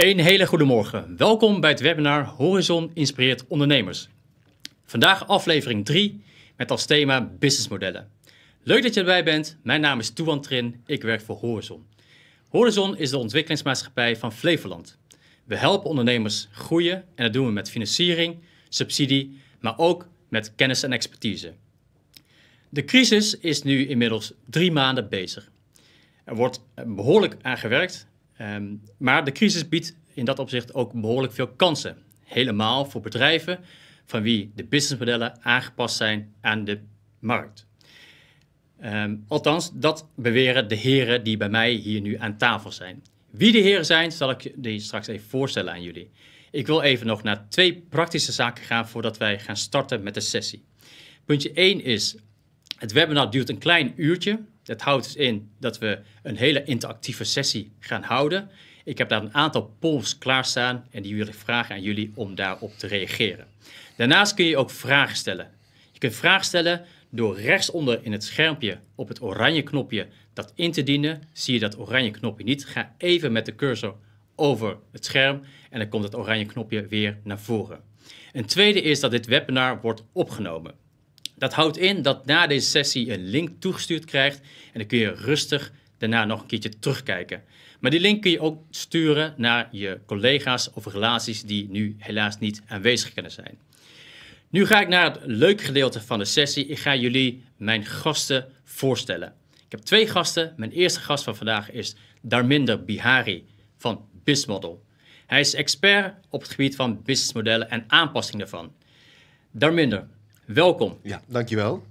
Een hele goede morgen. Welkom bij het webinar Horizon inspireert ondernemers. Vandaag aflevering 3 met als thema businessmodellen. Leuk dat je erbij bent. Mijn naam is Toewan Trin. Ik werk voor Horizon. Horizon is de ontwikkelingsmaatschappij van Flevoland. We helpen ondernemers groeien en dat doen we met financiering, subsidie, maar ook met kennis en expertise. De crisis is nu inmiddels drie maanden bezig. Er wordt behoorlijk aan gewerkt Ehm, maar de crisis biedt in dat opzicht ook behoorlijk veel kansen. Helemaal voor bedrijven van wie de businessmodellen aangepast zijn aan de markt. Ehm, althans, dat beweren de heren die bij mij hier nu aan tafel zijn. Wie de heren zijn, zal ik die straks even voorstellen aan jullie. Ik wil even nog naar twee praktische zaken gaan voordat wij gaan starten met de sessie. Puntje 1 is, het webinar duurt een klein uurtje. Dat houdt dus in dat we een hele interactieve sessie gaan houden. Ik heb daar een aantal polls klaarstaan en die wil ik vragen aan jullie om daarop te reageren. Daarnaast kun je ook vragen stellen. Je kunt vragen stellen door rechtsonder in het schermpje op het oranje knopje dat in te dienen. Zie je dat oranje knopje niet? Ga even met de cursor over het scherm en dan komt het oranje knopje weer naar voren. Een tweede is dat dit webinar wordt opgenomen. Dat houdt in dat na deze sessie een link toegestuurd krijgt en dan kun je rustig daarna nog een keertje terugkijken. Maar die link kun je ook sturen naar je collega's of relaties die nu helaas niet aanwezig kunnen zijn. Nu ga ik naar het leuke gedeelte van de sessie. Ik ga jullie mijn gasten voorstellen. Ik heb twee gasten. Mijn eerste gast van vandaag is Darminder Bihari van BizModel. Hij is expert op het gebied van businessmodellen en aanpassing daarvan. Darminder, welkom. Ja, dankjewel.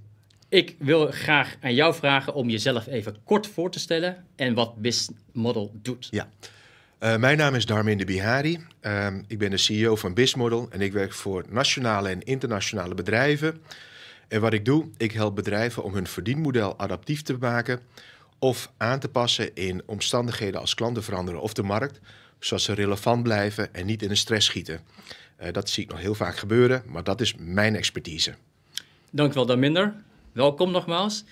Ik wil graag aan jou vragen om jezelf even kort voor te stellen en wat Bismodel doet. Ja. Eh, mijn naam is Darmin De Bihari. Ehm, ik ben de CEO van Bismodel en ik werk voor nationale en internationale bedrijven. En wat ik doe, ik help bedrijven om hun verdienmodel adaptief te maken of aan te passen in omstandigheden als klanten veranderen of de markt, zodat ze relevant blijven en niet in de stress schieten. Eh, dat zie ik nog heel vaak gebeuren, maar dat is mijn expertise. Dankjewel dan minder. Welkom nogmaals.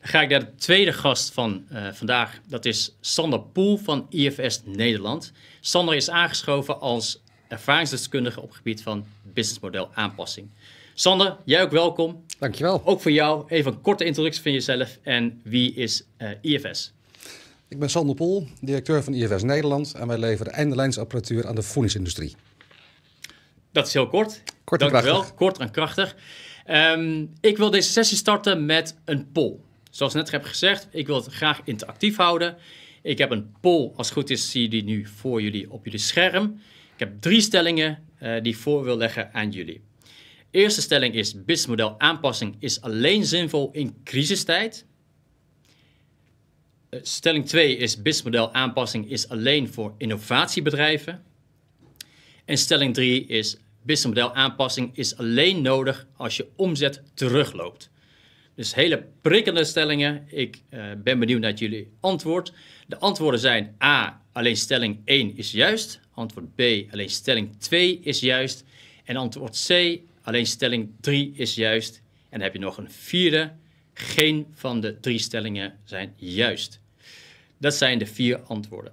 Dan ga ik naar de tweede gast van eh, vandaag. Dat is Sander Poel van IFS Nederland. Sander is aangeschoven als ervaringsdeskundige op het gebied van businessmodel aanpassing. Sander, jij ook welkom. Dankjewel. Ook voor jou even een korte introductie van jezelf en wie is eh, IFS? Ik ben Sander Poel, directeur van IFS Nederland en wij leveren eindelijnsapparatuur aan de voedingsindustrie. Dat is heel kort. Kort en Dank krachtig. Wel. Kort en krachtig. Ehm, ik wil deze sessie starten met een poll. Zoals ik net heb gezegd, ik wil het graag interactief houden. Ik heb een poll, als het goed is zie je die nu voor jullie op jullie scherm. Ik heb drie stellingen eh, die ik voor wil leggen aan jullie. Eerste stelling is businessmodel aanpassing is alleen zinvol in crisistijd. Eh, stelling 2 is businessmodel aanpassing is alleen voor innovatiebedrijven. En stelling 3 is businessmodel aanpassing is alleen nodig als je omzet terugloopt. Dus hele prikkelende stellingen. Ik eh, ben benieuwd naar jullie antwoord. De antwoorden zijn A, alleen stelling 1 is juist. Antwoord B, alleen stelling 2 is juist. En antwoord C, alleen stelling 3 is juist. En dan heb je nog een vierde. Geen van de drie stellingen zijn juist. Dat zijn de vier antwoorden.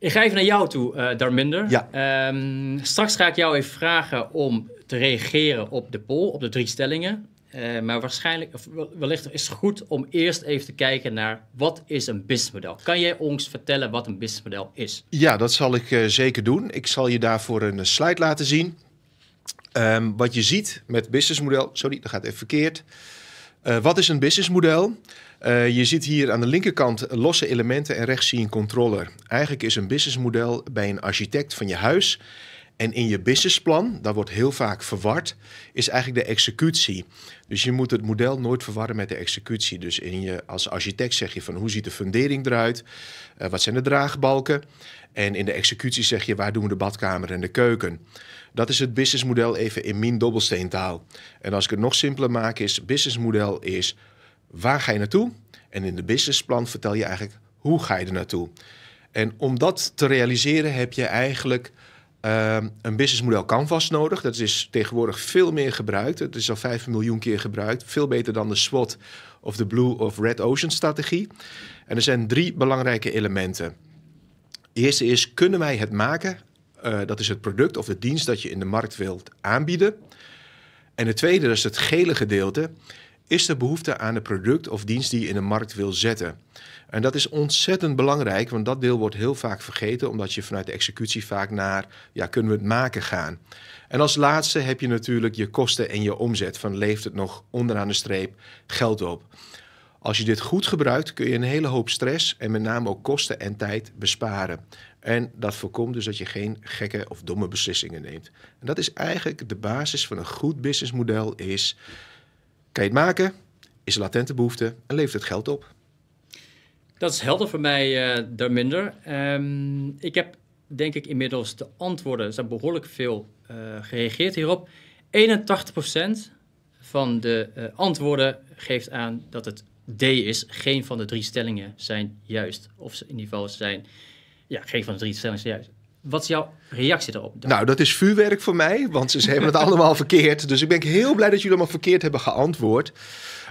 Ik ga even naar jou toe, eh, Darminder. Ja. Ehm, straks ga ik jou even vragen om te reageren op de poll, op de drie stellingen. Eh, maar waarschijnlijk, of wellicht is het goed om eerst even te kijken naar wat is een businessmodel. Kan jij ons vertellen wat een businessmodel is? Ja, dat zal ik eh, zeker doen. Ik zal je daarvoor een slide laten zien. Ehm, wat je ziet met businessmodel, sorry, dat gaat even verkeerd. wat is een businessmodel? Eh, je ziet hier aan de linkerkant losse elementen en rechts zie je een controller. Eigenlijk is een businessmodel bij een architect van je huis. En in je businessplan, dat wordt heel vaak verward, is eigenlijk de executie. Dus je moet het model nooit verwarren met de executie. Dus in je, als architect zeg je van hoe ziet de fundering eruit, eh, wat zijn de draagbalken. En in de executie zeg je waar doen we de badkamer en de keuken. Dat is het businessmodel even in min dobbelsteentaal. En als ik het nog simpeler maak is, businessmodel is waar ga je naartoe? En in de businessplan vertel je eigenlijk hoe ga je er naartoe? En om dat te realiseren heb je eigenlijk uh, een businessmodel canvas nodig. Dat is tegenwoordig veel meer gebruikt. Het is al 5 miljoen keer gebruikt. Veel beter dan de SWOT of de Blue of Red Ocean strategie. En er zijn drie belangrijke elementen. eerste is, kunnen wij het maken? Eh, dat is het product of de dienst dat je in de markt wilt aanbieden. En de tweede, dat is het gele gedeelte is er behoefte aan de product of dienst die je in de markt wil zetten. En dat is ontzettend belangrijk, want dat deel wordt heel vaak vergeten, omdat je vanuit de executie vaak naar, ja, kunnen we het maken gaan. En als laatste heb je natuurlijk je kosten en je omzet. Van leeft het nog onderaan de streep geld op? Als je dit goed gebruikt, kun je een hele hoop stress en met name ook kosten en tijd besparen. En dat voorkomt dus dat je geen gekke of domme beslissingen neemt. En dat is eigenlijk de basis van een goed businessmodel is kan je het maken? Is er latente behoefte en levert het geld op? Dat is helder voor mij, eh, daar minder. Ehm, ik heb denk ik inmiddels de antwoorden, er zijn behoorlijk veel eh, gereageerd hierop. 81% van de eh, antwoorden geeft aan dat het D is. Geen van de drie stellingen zijn juist. Of in ieder geval zijn, ja, geen van de drie stellingen zijn juist. Wat is jouw reactie daarop? Nou, dat is vuurwerk voor mij, want ze hebben het allemaal verkeerd. Dus ik ben heel blij dat jullie allemaal verkeerd hebben geantwoord.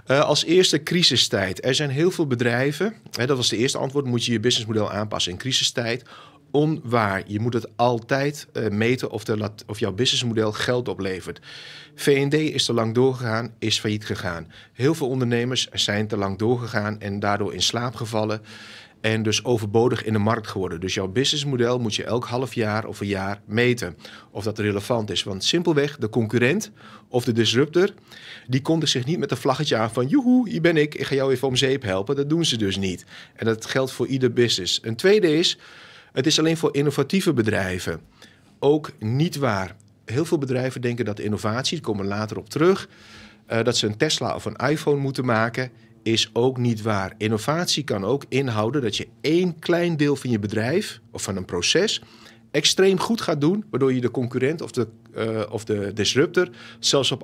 Eh, als eerste crisistijd. Er zijn heel veel bedrijven, hè, dat was de eerste antwoord, moet je je businessmodel aanpassen in crisistijd. Onwaar. Je moet het altijd eh, meten of, de, of jouw businessmodel geld oplevert. VND is te lang doorgegaan, is failliet gegaan. Heel veel ondernemers zijn te lang doorgegaan en daardoor in slaap gevallen en dus overbodig in de markt geworden. Dus jouw businessmodel moet je elk half jaar of een jaar meten of dat relevant is. Want simpelweg de concurrent of de disruptor, die kondigt zich niet met een vlaggetje aan van joehoe, hier ben ik, ik ga jou even om zeep helpen. Dat doen ze dus niet. En dat geldt voor ieder business. Een tweede is, het is alleen voor innovatieve bedrijven. Ook niet waar. Heel veel bedrijven denken dat innovatie, daar komen we later op terug, uh, dat ze een Tesla of een iPhone moeten maken is ook niet waar. Innovatie kan ook inhouden dat je één klein deel van je bedrijf of van een proces extreem goed gaat doen, waardoor je de concurrent of de, uh, of de disruptor zelfs op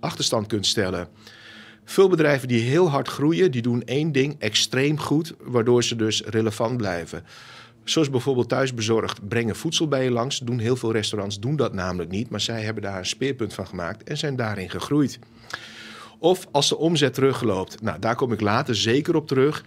achterstand kunt stellen. Veel bedrijven die heel hard groeien, die doen één ding extreem goed, waardoor ze dus relevant blijven. Zoals bijvoorbeeld thuisbezorgd brengen voedsel bij je langs. Doen heel veel restaurants doen dat namelijk niet, maar zij hebben daar een speerpunt van gemaakt en zijn daarin gegroeid. Of als de omzet terugloopt. Nou, daar kom ik later zeker op terug.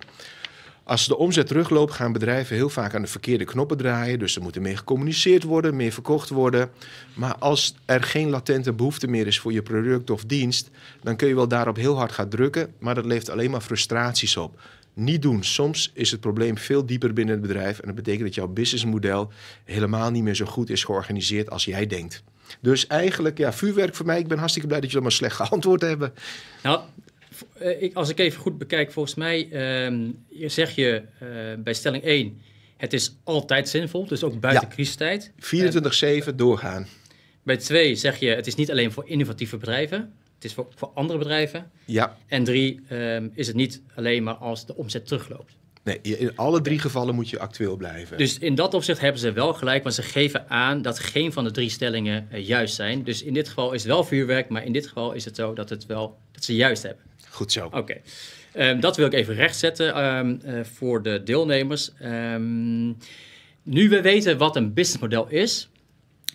Als de omzet terugloopt, gaan bedrijven heel vaak aan de verkeerde knoppen draaien. Dus er moet meer gecommuniceerd worden, meer verkocht worden. Maar als er geen latente behoefte meer is voor je product of dienst, dan kun je wel daarop heel hard gaan drukken. Maar dat levert alleen maar frustraties op. Niet doen. Soms is het probleem veel dieper binnen het bedrijf. En dat betekent dat jouw businessmodel helemaal niet meer zo goed is georganiseerd als jij denkt. Dus eigenlijk, ja, vuurwerk voor mij. Ik ben hartstikke blij dat jullie maar slecht geantwoord hebben. Nou, eh, ik, als ik even goed bekijk, volgens mij ehm, zeg je eh, bij stelling 1... het is altijd zinvol, dus ook buiten ja. crisistijd. 24-7 eh, doorgaan. Bij 2 zeg je, het is niet alleen voor innovatieve bedrijven... Het is voor, voor andere bedrijven. Ja. En 3, ehm, is het niet alleen maar als de omzet terugloopt. Nee, in alle drie gevallen moet je actueel blijven. Dus in dat opzicht hebben ze wel gelijk, maar ze geven aan dat geen van de drie stellingen eh, juist zijn. Dus in dit geval is het wel vuurwerk, maar in dit geval is het zo dat, het wel, dat ze juist hebben. Goed zo. Oké. Ehm, dat wil ik even rechtzetten um, voor de deelnemers. Ehm, nu we weten wat een businessmodel is,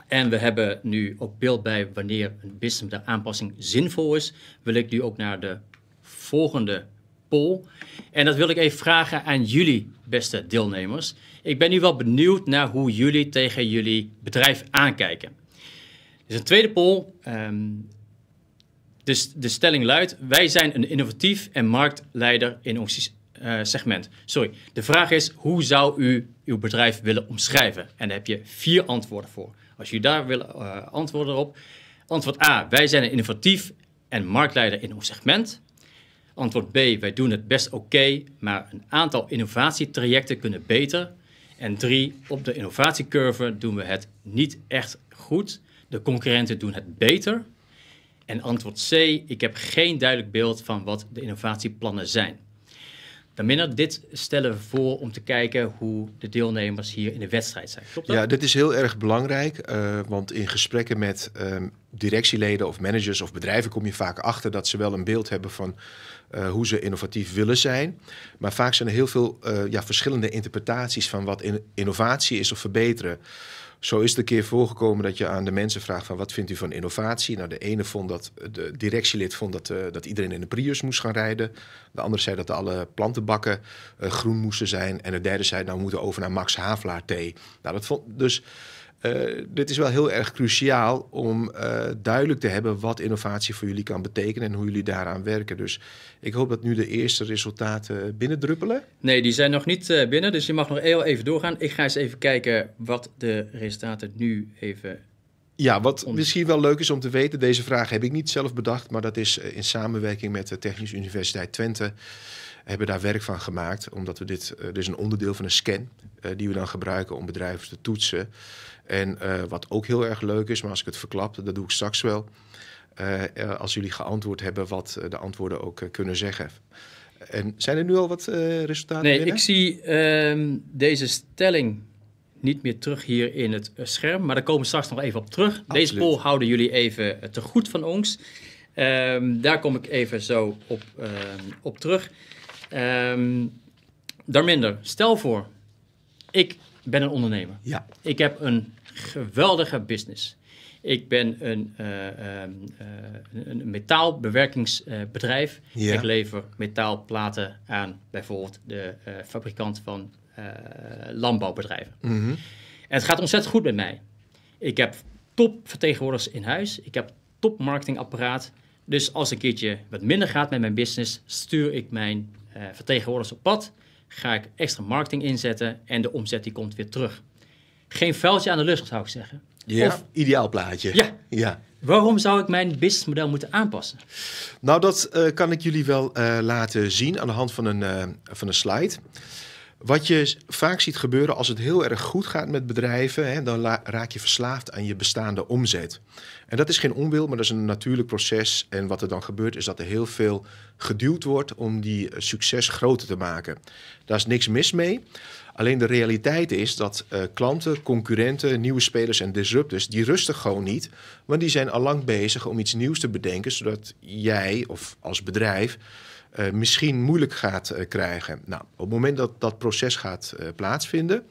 en we hebben nu ook beeld bij wanneer een businessmodel aanpassing zinvol is, wil ik nu ook naar de volgende poll. En dat wil ik even vragen aan jullie, beste deelnemers. Ik ben nu wel benieuwd naar hoe jullie tegen jullie bedrijf aankijken. Dus een tweede poll. dus de stelling luidt: wij zijn een innovatief en marktleider in ons eh, segment. Sorry, de vraag is: hoe zou u uw bedrijf willen omschrijven? En daar heb je vier antwoorden voor. Als jullie daar wil eh, antwoorden op. Antwoord A: wij zijn een innovatief en marktleider in ons segment. Antwoord B, wij doen het best oké, maar een aantal innovatietrajecten kunnen beter. En drie, op de innovatiecurve doen we het niet echt goed. De concurrenten doen het beter. En antwoord C, ik heb geen duidelijk beeld van wat de innovatieplannen zijn dan minder dit stellen voor om te kijken hoe de deelnemers hier in de wedstrijd zijn. Klopt dat? Ja, dit is heel erg belangrijk, eh, want in gesprekken met ehm, directieleden of managers of bedrijven kom je vaak achter dat ze wel een beeld hebben van eh, hoe ze innovatief willen zijn. Maar vaak zijn er heel veel eh, ja, verschillende interpretaties van wat innovatie is of verbeteren. Zo is het een keer voorgekomen dat je aan de mensen vraagt van wat vindt u van innovatie? Nou, de ene vond dat, de directielid vond dat, eh, dat iedereen in de Prius moest gaan rijden. De andere zei dat alle plantenbakken eh, groen moesten zijn. En de derde zei nou we moeten over naar Max Havelaar thee. Nou, dat vond dus... Eh, dit is wel heel erg cruciaal om eh, duidelijk te hebben wat innovatie voor jullie kan betekenen en hoe jullie daaraan werken. Dus ik hoop dat nu de eerste resultaten binnendruppelen. Nee, die zijn nog niet eh, binnen, dus je mag nog heel even doorgaan. Ik ga eens even kijken wat de resultaten nu even. Ja, wat misschien wel leuk is om te weten, deze vraag heb ik niet zelf bedacht, maar dat is in samenwerking met de Technische Universiteit Twente hebben daar werk van gemaakt, omdat we dit, dit is een onderdeel van een scan die we dan gebruiken om bedrijven te toetsen. En eh, wat ook heel erg leuk is, maar als ik het verklap, dat doe ik straks wel. Eh, eh, als jullie geantwoord hebben wat de antwoorden ook kunnen zeggen. En zijn er nu al wat resultaten? Nee, ik zie ehm, deze stelling niet meer terug hier in het scherm. Maar daar komen we straks nog even op terug. Deze poll houden jullie even te goed van ons. Ehm, daar kom ik even zo op, ehm, op terug. Daar daarminder, stel voor, ik ben een ondernemer. Ja. Ik heb een geweldige business. Ik ben een, eh, ehm, eh, een metaalbewerkingsbedrijf. Ik lever metaalplaten aan bijvoorbeeld de eh, fabrikant van landbouwbedrijven. Mhm. En het gaat ontzettend goed met mij. Ik heb topvertegenwoordigers in huis. Ik heb topmarketingapparaat. Dus als een keertje wat minder gaat met mijn business, stuur ik mijn vertegenwoordigers op pad. Ga ik extra marketing inzetten en de omzet die komt weer terug geen vuiltje aan de lucht, zou ik zeggen. of, ideaal plaatje. Ja. ja. Waarom zou ik mijn businessmodel moeten aanpassen? Nou, dat eh, kan ik jullie wel eh, laten zien aan de hand van een, eh, van een slide. Wat je vaak ziet gebeuren als het heel erg goed gaat met bedrijven, hè, dan raak je verslaafd aan je bestaande omzet. En dat is geen onwil, maar dat is een natuurlijk proces. En wat er dan gebeurt, is dat er heel veel geduwd wordt om die succes groter te maken. Daar is niks mis mee. Alleen de realiteit is dat eh, klanten, concurrenten, nieuwe spelers en disruptors, die rusten gewoon niet. Want die zijn al lang bezig om iets nieuws te bedenken, zodat jij of als bedrijf eh, misschien moeilijk gaat eh, krijgen. Nou, op het moment dat dat proces gaat plaatsvinden,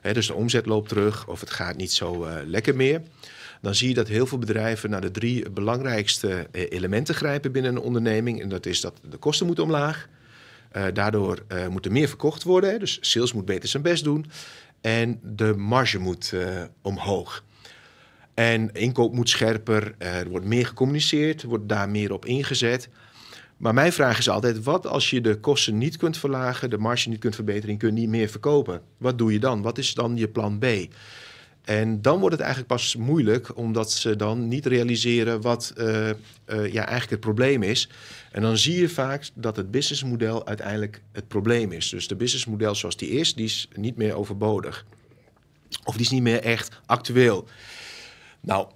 hè, dus de omzet loopt terug of het gaat niet zo lekker meer. Dan zie je dat heel veel bedrijven naar de drie belangrijkste elementen grijpen binnen een onderneming. En dat is dat de kosten moeten omlaag eh, daardoor eh, moet er meer verkocht worden. Hè? Dus sales moet beter zijn best doen. En de marge moet eh, omhoog. En inkoop moet scherper. er wordt meer gecommuniceerd. Er wordt daar meer op ingezet. Maar mijn vraag is altijd: wat als je de kosten niet kunt verlagen, de marge niet kunt verbeteren en je kunt niet meer verkopen? Wat doe je dan? Wat is dan je plan B? En dan wordt het eigenlijk pas moeilijk, omdat ze dan niet realiseren wat eh, eh, ja, eigenlijk het probleem is. En dan zie je vaak dat het businessmodel uiteindelijk het probleem is. Dus de businessmodel zoals die is, die is niet meer overbodig. Of die is niet meer echt actueel. Nou,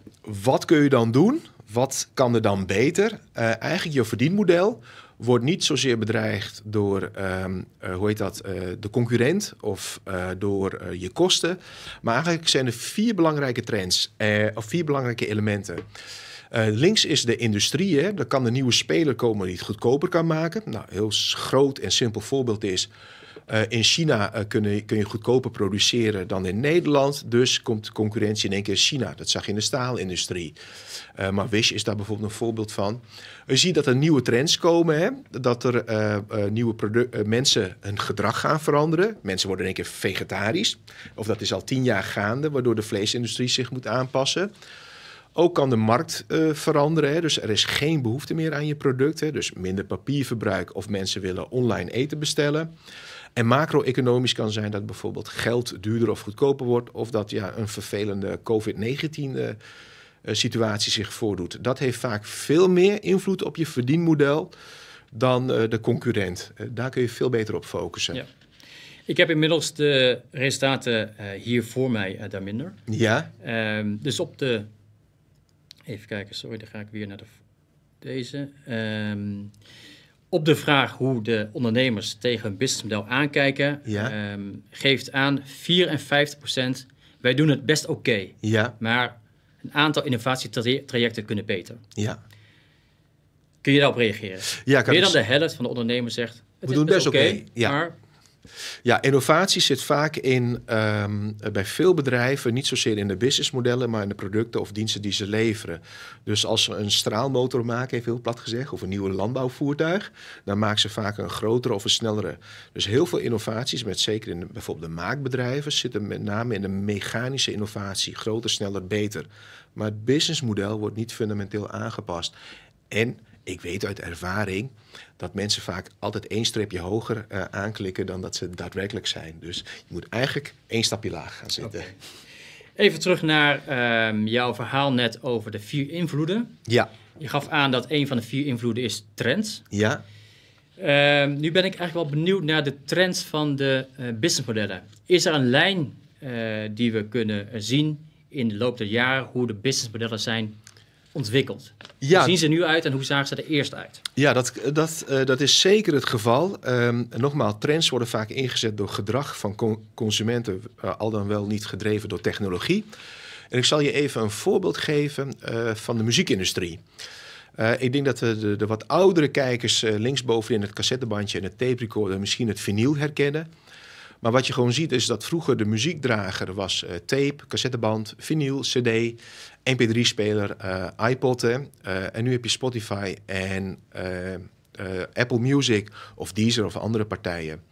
wat kun je dan doen? Wat kan er dan beter? Eh, eigenlijk je verdienmodel wordt niet zozeer bedreigd door, ehm, eh, hoe heet dat, eh, de concurrent of eh, door je kosten. Maar eigenlijk zijn er vier belangrijke trends, of vier belangrijke elementen. links is de industrie. Hè? Er kan een nieuwe speler komen die het goedkoper kan maken. Nou, heel groot en simpel voorbeeld is eh, in China eh, kun, kun, je, goedkoper produceren dan in Nederland. Dus komt concurrentie in één keer China. Dat zag je in de staalindustrie. Uh, maar Wish is daar bijvoorbeeld een voorbeeld van. Je ziet dat er nieuwe trends komen. Hè? Dat er nieuwe mensen hun gedrag gaan veranderen. Mensen worden in één keer vegetarisch. Of dat is al tien jaar gaande, waardoor de vleesindustrie zich moet aanpassen. Ook kan de markt veranderen. Hè? Dus er is geen behoefte meer aan je product. Dus minder papierverbruik of mensen willen online eten bestellen. En macro-economisch kan zijn dat bijvoorbeeld geld duurder of goedkoper wordt. Of dat ja, een vervelende COVID-19 eh, eh, situatie zich voordoet. Dat heeft vaak veel meer invloed op je verdienmodel dan eh, de concurrent. daar kun je veel beter op focussen. Ja. Ik heb inmiddels de resultaten hier voor mij, daar minder. Ja. Ehm, dus op de. Even kijken, sorry, dan ga ik weer naar de... deze. Um, op de vraag hoe de ondernemers tegen hun businessmodel aankijken, ja. Ehm, geeft aan 54% wij doen het best oké, ja. maar een aantal innovatietrajecten kunnen beter. Ja. Kun je daarop reageren? Ja, kan Meer dan de helft van de ondernemers zegt, we is doen best oké, ja. Ja, innovatie zit vaak in, ehm, bij veel bedrijven, niet zozeer in de businessmodellen, maar in de producten of diensten die ze leveren. Dus als ze een straalmotor maken, even heel plat gezegd, of een nieuw landbouwvoertuig, dan maken ze vaak een grotere of een snellere. Dus heel veel innovaties, met zeker in bijvoorbeeld de maakbedrijven, zitten met name in de mechanische innovatie. Groter, sneller, beter. Maar het businessmodel wordt niet fundamenteel aangepast. En ik weet uit ervaring dat mensen vaak altijd één streepje hoger eh, aanklikken dan dat ze daadwerkelijk zijn. Dus je moet eigenlijk één stapje laag gaan zitten. Even terug naar ehm, jouw verhaal net over de vier invloeden. Ja. Je gaf aan dat een van de vier invloeden is trends. Ja. Ehm, nu ben ik eigenlijk wel benieuwd naar de trends van de eh, businessmodellen. Is er een lijn eh, die we kunnen zien in de loop der jaren hoe de businessmodellen zijn ontwikkeld? Ja. Hoe zien ze nu uit en hoe zagen ze er eerst uit? Ja, dat, dat, eh, dat is zeker het geval. Um, nogmaals, trends worden vaak ingezet door gedrag van consumenten, eh, al dan wel niet gedreven door technologie. En ik zal je even een voorbeeld geven eh, van de muziekindustrie. ik denk dat de, de, wat oudere kijkers linksboven in het cassettebandje en het tape recorder misschien het vinyl herkennen. Maar wat je gewoon ziet is dat vroeger de muziekdrager was tape, cassetteband, vinyl, cd. MP3-speler, eh, iPod. Eh, en nu heb je Spotify en eh, Apple Music of Deezer of andere partijen.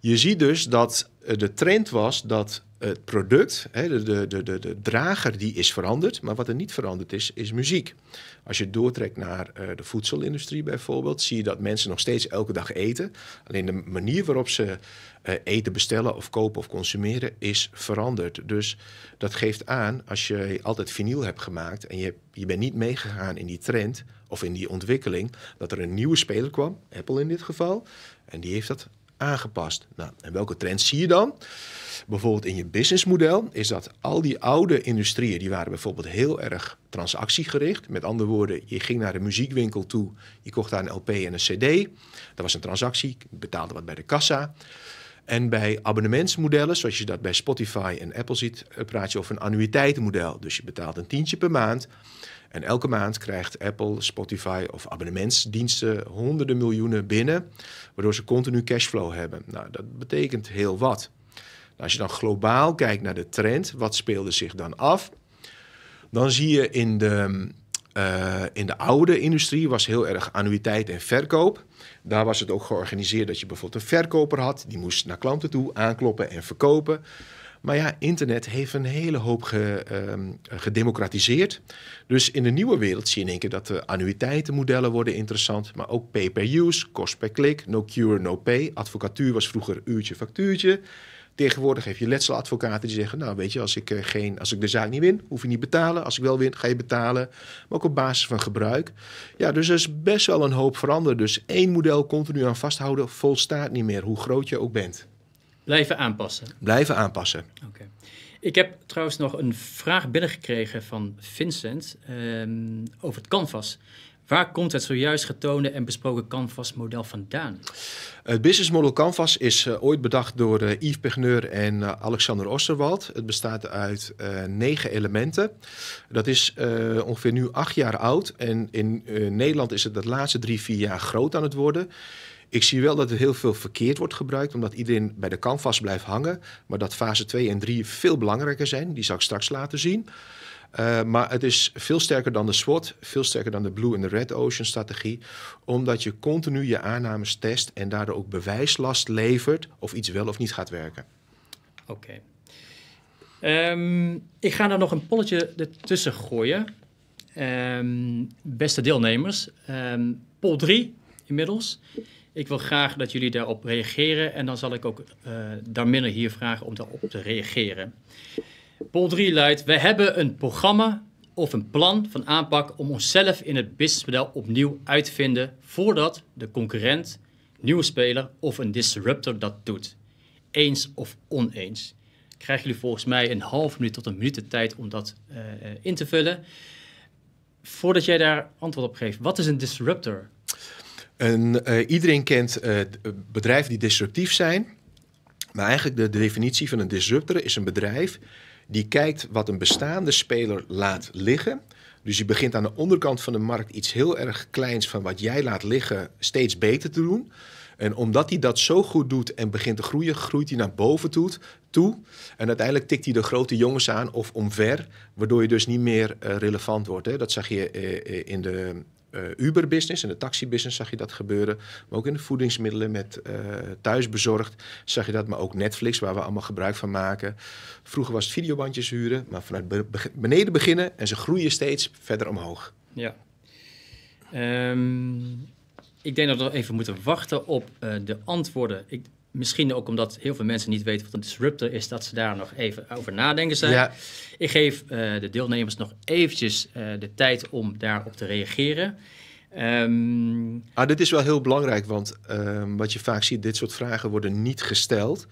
Je ziet dus dat eh, de trend was dat het product, de, de, de, de, de drager, die is veranderd. Maar wat er niet veranderd is, is muziek. Als je doortrekt naar eh, de voedselindustrie bijvoorbeeld, zie je dat mensen nog steeds elke dag eten. Alleen de manier waarop ze eh, eten bestellen of kopen of consumeren is veranderd. Dus dat geeft aan, als je altijd vinyl hebt gemaakt en je, je bent niet meegegaan in die trend of in die ontwikkeling, dat er een nieuwe speler kwam, Apple in dit geval, en die heeft dat aangepast. Nou, en welke trends zie je dan? Bijvoorbeeld in je businessmodel is dat al die oude industrieën, die waren bijvoorbeeld heel erg transactiegericht. Met andere woorden, je ging naar de muziekwinkel toe, je kocht daar een LP en een CD. Dat was een transactie, je betaalde wat bij de kassa. En bij abonnementsmodellen, zoals je dat bij Spotify en Apple ziet, praat je over een annuïteitenmodel. Dus je betaalt een tientje per maand. En elke maand krijgt Apple, Spotify of abonnementsdiensten honderden miljoenen binnen, waardoor ze continu cashflow hebben. Nou, dat betekent heel wat. Nou, als je dan globaal kijkt naar de trend, wat speelde zich dan af? Dan zie je in de, eh, in de oude industrie was heel erg annuïteit en verkoop. Daar was het ook georganiseerd dat je bijvoorbeeld een verkoper had. Die moest naar klanten toe aankloppen en verkopen. Maar ja, internet heeft een hele hoop ge, ehm, gedemocratiseerd. Dus in de nieuwe wereld zie je in één keer dat de annuïteitenmodellen worden interessant. Maar ook pay per use, kost per klik, no cure, no pay. Advocatuur was vroeger uurtje, factuurtje. Tegenwoordig heb je letseladvocaten die zeggen: Nou, weet je, als ik, eh, geen, als ik de zaak niet win, hoef je niet betalen. Als ik wel win, ga je betalen. Maar ook op basis van gebruik. Ja, dus er is best wel een hoop veranderd. Dus één model continu aan vasthouden volstaat niet meer, hoe groot je ook bent. Blijven aanpassen. Blijven aanpassen. Oké. Ik heb trouwens nog een vraag binnengekregen van Vincent ehm, over het canvas. Waar komt het zojuist getoonde en besproken Canvas-model vandaan? Het business model Canvas is eh, ooit bedacht door eh, Yves Pegneur en eh, Alexander Osterwald. Het bestaat uit negen elementen. Dat is ongeveer nu acht jaar oud. En in Nederland is het de laatste drie, vier jaar groot aan het worden. Ik zie wel dat er heel veel verkeerd wordt gebruikt, omdat iedereen bij de canvas blijft hangen. Maar dat fase 2 en 3 veel belangrijker zijn, die zal ik straks laten zien. Eh, maar het is veel sterker dan de SWOT, veel sterker dan de Blue en de Red Ocean strategie, omdat je continu je aannames test en daardoor ook bewijslast levert of iets wel of niet gaat werken. Oké. Ehm, ik ga daar nog een polletje ertussen gooien. Ehm, beste deelnemers, pol ehm, poll 3 inmiddels. Ik wil graag dat jullie daarop reageren en dan zal ik ook uh, hier vragen om daarop te reageren. Pol 3 luidt, wij hebben een programma of een plan van aanpak om onszelf in het businessmodel opnieuw uit te vinden voordat de concurrent, nieuwe speler of een disruptor dat doet. Eens of oneens. Krijgen jullie volgens mij een half minuut tot een minuut de tijd om dat eh, in te vullen. Voordat jij daar antwoord op geeft, wat is een disruptor? Eh, iedereen kent eh, bedrijven die disruptief zijn. Maar eigenlijk de, de, definitie van een disruptor is een bedrijf die kijkt wat een bestaande speler laat liggen. Dus je begint aan de onderkant van de markt iets heel erg kleins van wat jij laat liggen steeds beter te doen. En omdat hij dat zo goed doet en begint te groeien, groeit hij naar boven toe. toe. En uiteindelijk tikt hij de grote jongens aan of omver, waardoor je dus niet meer eh, relevant wordt. Hè? Dat zag je in de eh, Uber-business, en de taxi-business zag je dat gebeuren. Maar ook in de voedingsmiddelen met eh, thuisbezorgd zag je dat. Maar ook Netflix, waar we allemaal gebruik van maken. Vroeger was het videobandjes huren, maar vanuit beneden beginnen. En ze groeien steeds verder omhoog. Ja. Ehm, ik denk dat we even moeten wachten op eh, de antwoorden. Ik, Misschien ook omdat heel veel mensen niet weten wat een disruptor is, dat ze daar nog even over nadenken zijn. Ja. Ik geef eh, de deelnemers nog eventjes eh, de tijd om daarop te reageren. Ehm, ah, dit is wel heel belangrijk, want ehm, wat je vaak ziet, dit soort vragen worden niet gesteld.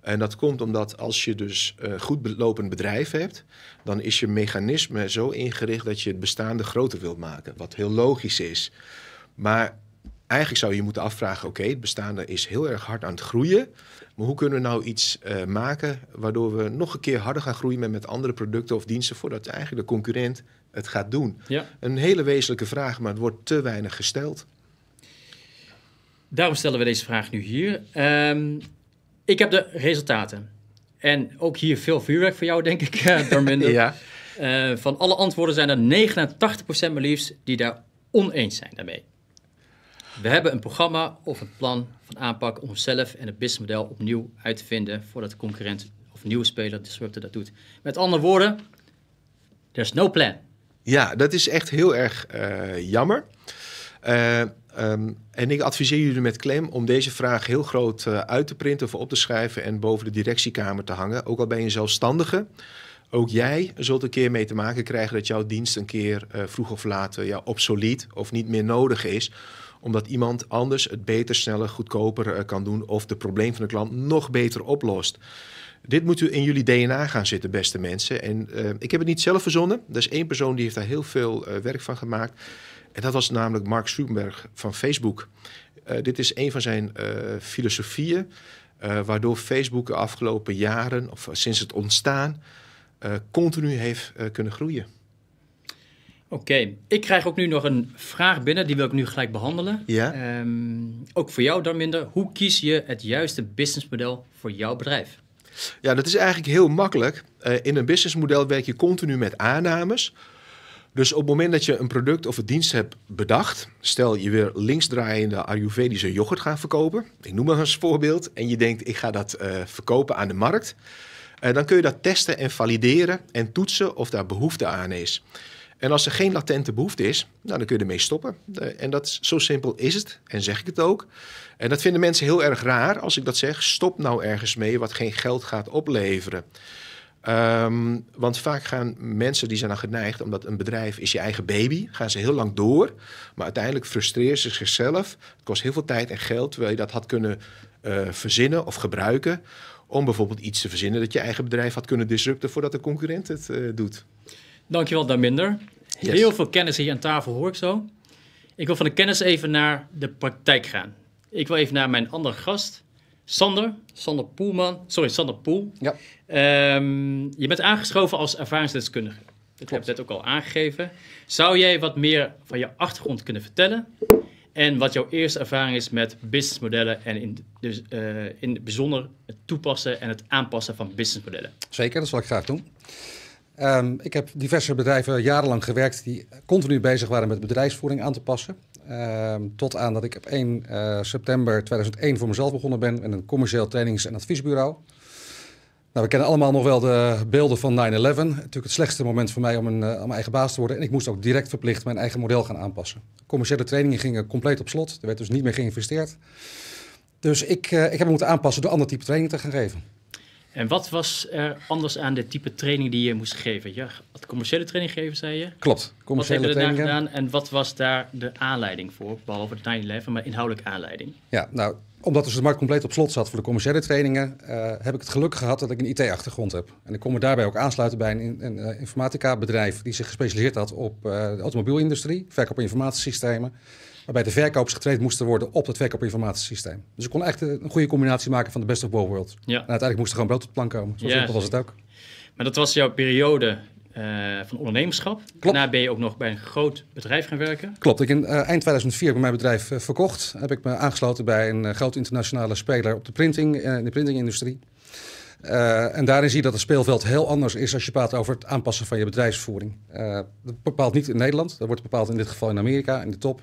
En dat komt omdat als je dus een eh, goed lopend bedrijf hebt, dan is je mechanisme zo ingericht dat je het bestaande groter wilt maken. Wat heel logisch is. Maar eigenlijk zou je moeten afvragen: oké, het bestaande is heel erg hard aan het groeien. Maar hoe kunnen we nou iets eh, maken waardoor we nog een keer harder gaan groeien met, met andere producten of diensten voordat eigenlijk de concurrent het gaat doen? Ja. Een hele wezenlijke vraag, maar het wordt te weinig gesteld. Daarom stellen we deze vraag nu hier. Ehm, ik heb de resultaten. En ook hier veel vuurwerk voor jou, denk ik, eh, eh, van alle antwoorden zijn er 89% maar liefst die daar oneens zijn daarmee. We hebben een programma of een plan van aanpak om zelf en het businessmodel opnieuw uit te vinden voordat de concurrent of nieuwe speler, disruptor, dat doet. Met andere woorden, there's no plan. Ja, dat is echt heel erg eh, jammer. Eh, ehm, en ik adviseer jullie met klem om deze vraag heel groot eh, uit te printen of op te schrijven en boven de directiekamer te hangen. Ook al ben je zelfstandige, ook jij zult een keer mee te maken krijgen dat jouw dienst een keer vroeg of laat ja, obsolet of niet meer nodig is omdat iemand anders het beter, sneller, goedkoper eh, kan doen of de probleem van de klant nog beter oplost. Dit moet u in jullie DNA gaan zitten, beste mensen. En eh, ik heb het niet zelf verzonnen. Er is één persoon die heeft daar heel veel eh, werk van gemaakt. En dat was namelijk Mark Zuckerberg van Facebook. dit is een van zijn filosofieën. waardoor Facebook de afgelopen jaren, of sinds het ontstaan, continu heeft kunnen groeien. Oké, ik krijg ook nu nog een vraag binnen, die wil ik nu gelijk behandelen. Ja. Ehm, ook voor jou dan minder. Hoe kies je het juiste businessmodel voor jouw bedrijf? Ja, dat is eigenlijk heel makkelijk. Eh, in een businessmodel werk je continu met aannames. Dus op het moment dat je een product of een dienst hebt bedacht, stel je weer linksdraaiende Ayurvedische yoghurt gaan verkopen, ik noem maar als voorbeeld, en je denkt ik ga dat eh, verkopen aan de markt, eh, dan kun je dat testen en valideren en toetsen of daar behoefte aan is. En als er geen latente behoefte is, nou, dan kun je ermee stoppen. Eh, en dat, zo simpel is het. En zeg ik het ook. En dat vinden mensen heel erg raar als ik dat zeg. Stop nou ergens mee wat geen geld gaat opleveren. Ehm, want vaak gaan mensen die zijn dan geneigd, omdat een bedrijf is je eigen baby, gaan ze heel lang door. Maar uiteindelijk frustreert ze zichzelf. Het kost heel veel tijd en geld, terwijl je dat had kunnen eh, verzinnen of gebruiken. Om bijvoorbeeld iets te verzinnen dat je eigen bedrijf had kunnen disrupten voordat de concurrent het eh, doet. Dankjewel, Daminder. Yes. Heel veel kennis hier aan tafel hoor ik zo. Ik wil van de kennis even naar de praktijk gaan. Ik wil even naar mijn andere gast, Sander. Sander Poelman. Sorry, Sander Poel. Ja. Ehm, je bent aangeschoven als ervaringsdeskundige. Dat heb je net ook al aangegeven. Zou jij wat meer van je achtergrond kunnen vertellen? En wat jouw eerste ervaring is met businessmodellen en in, dus, eh, in het bijzonder het toepassen en het aanpassen van businessmodellen? Zeker, dat zal ik graag doen. Ehm, ik heb diverse bedrijven jarenlang gewerkt die continu bezig waren met bedrijfsvoering aan te passen. Ehm, tot aan dat ik op 1 eh, september 2001 voor mezelf begonnen ben met een commercieel trainings- en adviesbureau. Nou, we kennen allemaal nog wel de beelden van 9-11. Natuurlijk het slechtste moment voor mij om, een, eh, om mijn eigen baas te worden. En ik moest ook direct verplicht mijn eigen model gaan aanpassen. Commerciële trainingen gingen compleet op slot. Er werd dus niet meer geïnvesteerd. Dus ik, eh, ik heb me moeten aanpassen door ander type training te gaan geven. En wat was er anders aan de type training die je moest geven? Je had commerciële training geven zei je? Klopt, commerciële wat hebben we trainingen. gedaan en wat was daar de aanleiding voor? Behalve de 9-11, maar inhoudelijke aanleiding. Ja, nou, omdat dus de markt compleet op slot zat voor de commerciële trainingen... Eh, heb ik het geluk gehad dat ik een IT-achtergrond heb. En ik kon me daarbij ook aansluiten bij een, een eh, informatica-bedrijf... die zich gespecialiseerd had op eh, de automobielindustrie, verkoop informatiesystemen. Waarbij de verkopers getraind moesten worden op het verkoopinformatiesysteem. Dus ik kon echt een goede combinatie maken van de best of both worlds. Ja. En uiteindelijk moest er gewoon brood het plan komen. Zo ja, was het ook. Maar dat was jouw periode eh, van ondernemerschap. Daarna ben je ook nog bij een groot bedrijf gaan werken. Klopt. Ik in eh, eind 2004 heb mijn bedrijf eh, verkocht. Heb ik me aangesloten bij een groot internationale speler op de printing, in de printingindustrie. en daarin zie je dat het speelveld heel anders is als je praat over het aanpassen van je bedrijfsvoering. dat bepaalt niet in Nederland, dat wordt bepaald in dit geval in Amerika, in de top.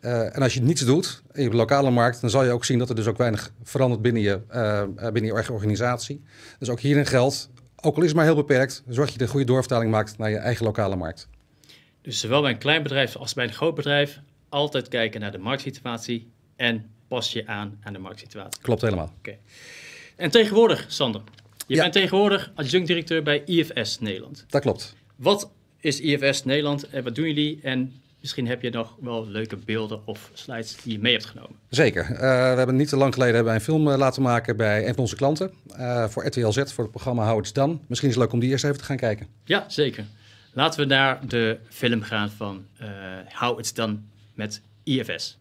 Eh, en als je niets doet in je lokale markt, dan zal je ook zien dat er dus ook weinig verandert binnen je, eh, eh, binnen je eigen organisatie. Dus ook hierin geldt, ook al is het maar heel beperkt, zorg je de goede doorvertaling maakt naar je eigen lokale markt. Dus zowel bij een klein bedrijf als bij een groot bedrijf, altijd kijken naar de marktsituatie en pas je aan aan de marktsituatie. Klopt helemaal. Oké. En tegenwoordig, Sander, je bent tegenwoordig adjunct-directeur bij IFS Nederland. Dat klopt. Wat is IFS Nederland en wat doen jullie en Misschien heb je nog wel leuke beelden of slides die je mee hebt genomen. Zeker. Eh, we hebben niet te lang geleden hebben een film eh, laten maken bij een van onze klanten. Eh, voor RTL Z, voor het programma How It's Done. Misschien is het leuk om die eerst even te gaan kijken. Ja, zeker. Laten we naar de film gaan van uh, How It's Done met IFS.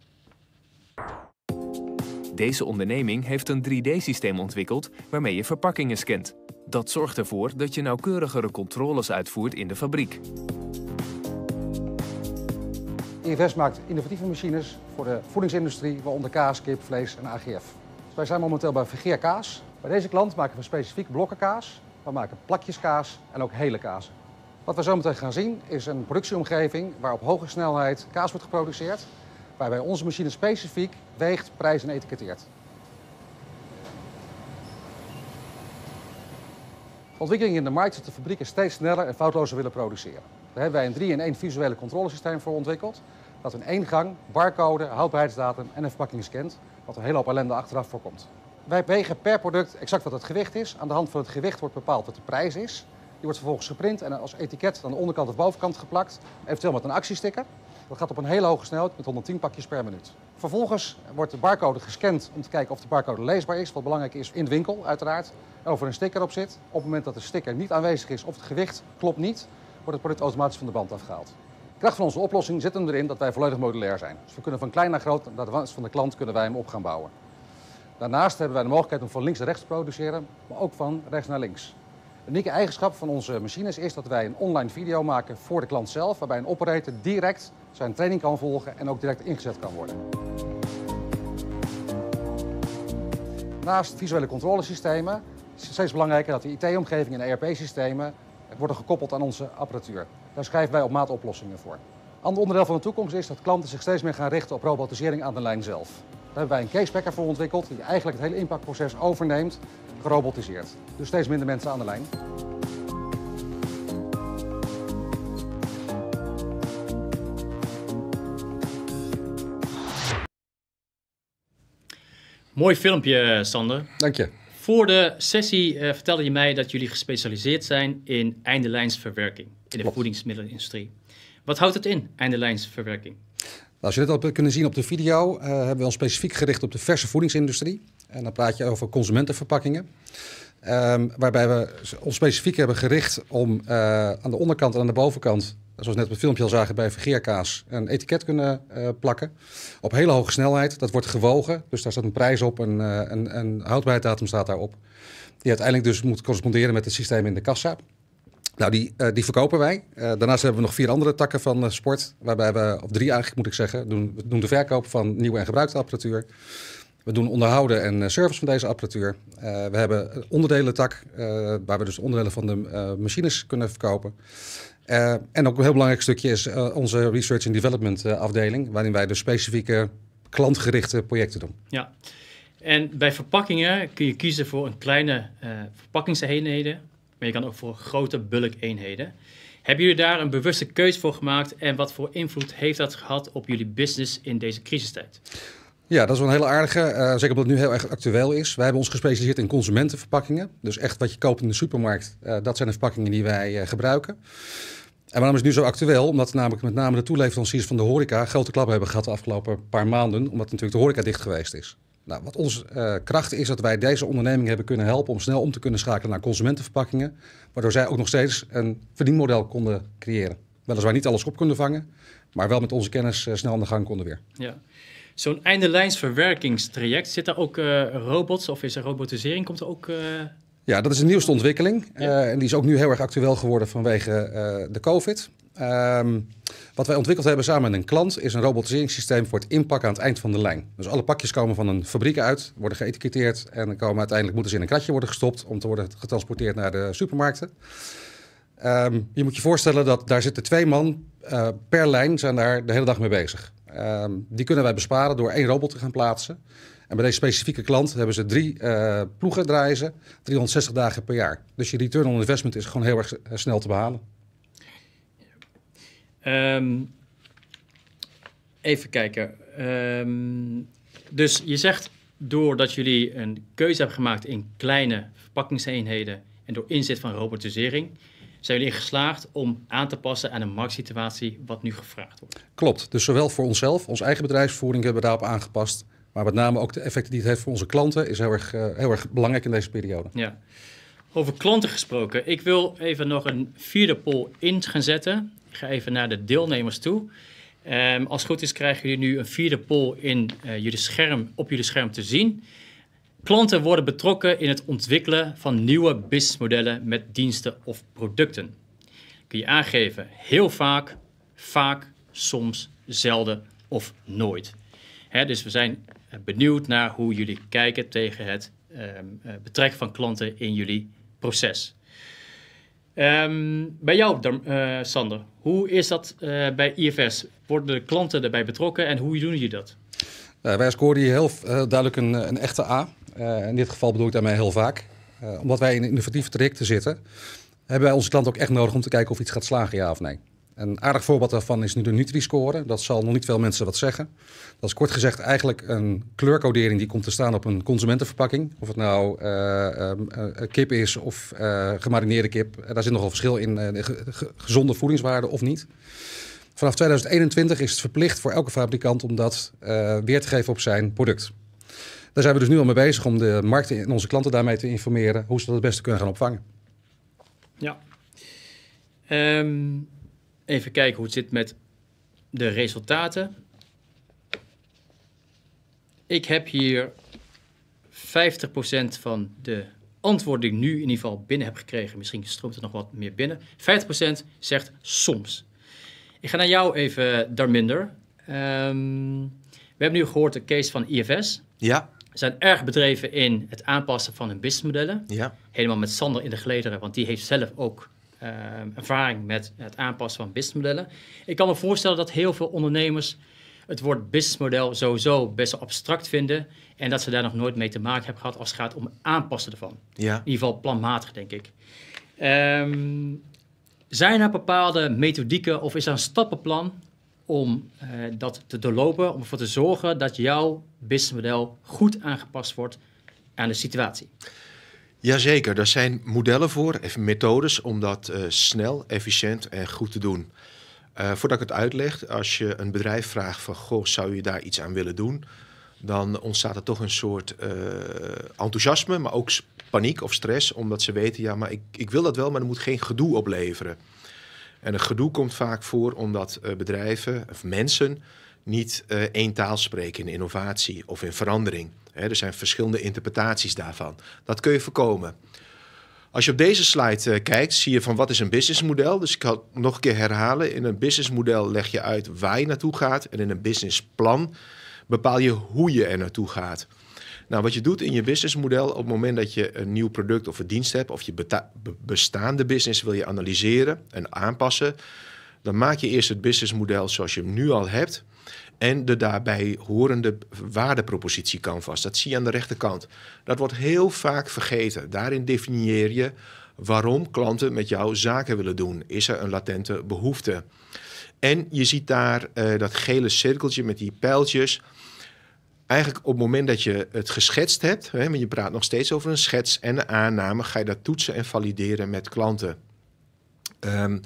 Deze onderneming heeft een 3D-systeem ontwikkeld waarmee je verpakkingen scant. Dat zorgt ervoor dat je nauwkeurigere controles uitvoert in de fabriek. IFS e maakt innovatieve machines voor de voedingsindustrie, waaronder kaas, kip, vlees en AGF. Dus wij zijn momenteel bij Vergeer Kaas. Bij deze klant maken we specifiek blokkenkaas, we maken plakjeskaas en ook hele kazen. Wat we zo meteen gaan zien is een productieomgeving waar op hoge snelheid kaas wordt geproduceerd, waarbij onze machine specifiek weegt, prijs en etiketteert. Ontwikkelingen in de markt zetten de fabrieken steeds sneller en foutlozer willen produceren. Daar hebben wij een 3-in-1 visuele controlesysteem voor ontwikkeld dat in één gang barcode, houdbaarheidsdatum en een verpakking scant. Wat een hele hoop ellende achteraf voorkomt. Wij wegen per product exact wat het gewicht is. Aan de hand van het gewicht wordt bepaald wat de prijs is. Die wordt vervolgens geprint en als etiket aan de onderkant of bovenkant geplakt. Eventueel met een actiesticker. Dat gaat op een hele hoge snelheid met 110 pakjes per minuut. Vervolgens wordt de barcode gescand om te kijken of de barcode leesbaar is. Wat belangrijk is in de winkel, uiteraard. En of er een sticker op zit. Op het moment dat de sticker niet aanwezig is of het gewicht klopt niet, wordt het product automatisch van de band afgehaald kracht van onze oplossing zit hem erin dat wij volledig modulair zijn. Dus we kunnen van klein naar groot, naar de wens van de klant, kunnen wij hem op gaan bouwen. Daarnaast hebben wij de mogelijkheid om van links naar rechts te produceren, maar ook van rechts naar links. Een unieke eigenschap van onze machines is dat wij een online video maken voor de klant zelf, waarbij een operator direct zijn training kan volgen en ook direct ingezet kan worden. Naast visuele controlesystemen is het steeds belangrijker dat de IT-omgeving en ERP-systemen worden gekoppeld aan onze apparatuur. Daar schrijven wij op maat oplossingen voor. Ander onderdeel van de toekomst is dat klanten zich steeds meer gaan richten op robotisering aan de lijn zelf. Daar hebben wij een casepacker voor ontwikkeld die eigenlijk het hele impactproces overneemt, gerobotiseerd. Dus steeds minder mensen aan de lijn. Mooi filmpje, eh, Sander. Dank je. Voor de sessie eh, vertelde je mij dat jullie gespecialiseerd zijn in eindelijnsverwerking in de voedingsmiddelenindustrie. Wat houdt het in, eindelijnsverwerking? Nou, als je net al kunnen zien op de video, eh, hebben we ons specifiek gericht op de verse voedingsindustrie. En dan praat je over consumentenverpakkingen. Ehm, waarbij we ons specifiek hebben gericht om eh, aan de onderkant en aan de bovenkant, zoals net op het filmpje al zagen bij vergeerkaas, een etiket kunnen eh, plakken. Op hele hoge snelheid. Dat wordt gewogen, dus daar staat een prijs op en eh, een, een houdbaarheidsdatum staat daarop. Die uiteindelijk dus moet corresponderen met het systeem in de kassa. Nou, die, die verkopen wij. daarnaast hebben we nog vier andere takken van sport. Waarbij we, of drie eigenlijk moet ik zeggen, doen, doen de verkoop van nieuwe en gebruikte apparatuur. We doen onderhouden en eh, service van deze apparatuur. Eh, we hebben een onderdelentak, uh, waar we dus onderdelen van de machines kunnen verkopen. en ook een heel belangrijk stukje is onze research and development afdeling, waarin wij dus specifieke klantgerichte projecten doen. Ja, en bij verpakkingen kun je kiezen voor een kleine verpakkingseenheden, maar je kan ook voor grote bulk-eenheden. Hebben jullie daar een bewuste keus voor gemaakt en wat voor invloed heeft dat gehad op jullie business in deze crisistijd? Ja, dat is wel een hele aardige. Eh, zeker omdat het nu heel erg actueel is. Wij hebben ons gespecialiseerd in consumentenverpakkingen. Dus echt wat je koopt in de supermarkt. Eh, dat zijn de verpakkingen die wij eh, gebruiken. En waarom is het nu zo actueel? Omdat namelijk met name de toeleveranciers van de horeca grote klappen hebben gehad de afgelopen paar maanden. Omdat natuurlijk de horeca dicht geweest is. Nou, wat onze uh, kracht is dat wij deze onderneming hebben kunnen helpen om snel om te kunnen schakelen naar consumentenverpakkingen. Waardoor zij ook nog steeds een verdienmodel konden creëren. Weliswaar niet alles op konden vangen, maar wel met onze kennis snel aan de gang konden weer. Ja zo'n eindelijnsverwerkingstraject, zit daar ook eh, robots of is er robotisering? Komt er ook... Eh, ja, dat is de nieuwste ontwikkeling. Eh, en die is ook nu heel erg actueel geworden vanwege de COVID. Ehm, wat wij ontwikkeld hebben samen met een klant is een robotiseringssysteem voor het inpakken aan het eind van de lijn. Dus alle pakjes komen van een fabriek uit, worden geëtiketteerd en komen uiteindelijk moeten ze in een kratje worden gestopt om te worden getransporteerd naar de supermarkten. Ehm, je moet je voorstellen dat daar zitten twee man per lijn zijn daar de hele dag mee bezig. Ehm, die kunnen wij besparen door één robot te gaan plaatsen. En bij deze specifieke klant hebben ze drie eh, ploegen draaien 360 dagen per jaar. Dus je return on investment is gewoon heel erg eh, snel te behalen. Ehm, even kijken. Ehm, dus je zegt doordat jullie een keuze hebben gemaakt in kleine verpakkingseenheden en door inzet van robotisering, zijn jullie geslaagd om aan te passen aan de marktsituatie wat nu gevraagd wordt. Klopt. Dus zowel voor onszelf, onze eigen bedrijfsvoering hebben we daarop aangepast. Maar met name ook de effecten die het heeft voor onze klanten is heel erg, eh, heel erg belangrijk in deze periode. Ja. Over klanten gesproken. Ik wil even nog een vierde poll in gaan zetten. Ik ga even naar de deelnemers toe. Ehm, als het goed is krijgen jullie nu een vierde poll in, eh, jullie scherm, op jullie scherm te zien. Klanten worden betrokken in het ontwikkelen van nieuwe businessmodellen met diensten of producten. Kun je aangeven heel vaak, vaak, soms, zelden of nooit. dus we zijn eh, benieuwd naar hoe jullie kijken tegen het ehm, eh, betrekken van klanten in jullie proces. Ehm, bij jou, eh, Sander, hoe is dat bij IFS? Worden de klanten erbij betrokken en hoe doen jullie dat? wij scoren hier heel duidelijk een, een, echte A. Eh, in dit geval bedoel ik daarmee heel vaak. Eh, omdat wij in innovatieve trajecten zitten, hebben wij onze klant ook echt nodig om te kijken of iets gaat slagen, ja of nee. Een aardig voorbeeld daarvan is nu de Nutri-score. Dat zal nog niet veel mensen wat zeggen. Dat is kort gezegd eigenlijk een kleurcodering die komt te staan op een consumentenverpakking. Of het nou eh, ehm, kip is of gemarineerde kip. Daar zit nogal verschil in gezonde voedingswaarde of niet. Vanaf 2021 is het verplicht voor elke fabrikant om dat weer te geven op zijn product. Daar zijn we dus nu al mee bezig om de markt en onze klanten daarmee te informeren hoe ze dat het beste kunnen gaan opvangen. Ja. Ehm, even kijken hoe het zit met de resultaten. Ik heb hier 50% van de antwoorden die ik nu in ieder geval binnen heb gekregen. Misschien stroomt er nog wat meer binnen. 50% zegt soms. Ik ga naar jou even, daar minder. Ehm, we hebben nu gehoord de case van IFS. Ja zijn erg bedreven in het aanpassen van hun businessmodellen. Ja. Helemaal met Sander in de gelederen, want die heeft zelf ook ehm, ervaring met het aanpassen van businessmodellen. Ik kan me voorstellen dat heel veel ondernemers het woord businessmodel sowieso best abstract vinden. En dat ze daar nog nooit mee te maken hebben gehad als het gaat om aanpassen ervan. Ja. In ieder geval planmatig, denk ik. Ehm, zijn er bepaalde methodieken of is er een stappenplan om eh, dat te doorlopen, om ervoor te zorgen dat jouw businessmodel goed aangepast wordt aan de situatie? Jazeker, Er zijn modellen voor, methodes om dat eh, snel, efficiënt en goed te doen. Eh, voordat ik het uitleg, als je een bedrijf vraagt van goh, zou je daar iets aan willen doen, dan ontstaat er toch een soort enthousiasme, maar ook paniek of stress, omdat ze weten, ja, maar ik, ik wil dat wel, maar er moet geen gedoe opleveren. En een gedoe komt vaak voor omdat eh, bedrijven of mensen niet eh, één taal spreken in innovatie of in verandering. er zijn verschillende interpretaties daarvan. Dat kun je voorkomen. Als je op deze slide eh, kijkt, zie je van wat is een businessmodel. Dus ik kan het nog een keer herhalen. In een businessmodel leg je uit waar je naartoe gaat. En in een businessplan bepaal je hoe je er naartoe gaat. Nou, wat je doet in je businessmodel, op het moment dat je een nieuw product of een dienst hebt, of je bestaande business wil je analyseren en aanpassen, dan maak je eerst het businessmodel zoals je hem nu al hebt en de daarbij horende waardepropositie canvas. Dat zie je aan de rechterkant. Dat wordt heel vaak vergeten. Daarin definieer je waarom klanten met jou zaken willen doen. Is er een latente behoefte? En je ziet daar eh, dat gele cirkeltje met die pijltjes eigenlijk op het moment dat je het geschetst hebt, hè, je praat nog steeds over een schets en een aanname, ga je dat toetsen en valideren met klanten. Ehm,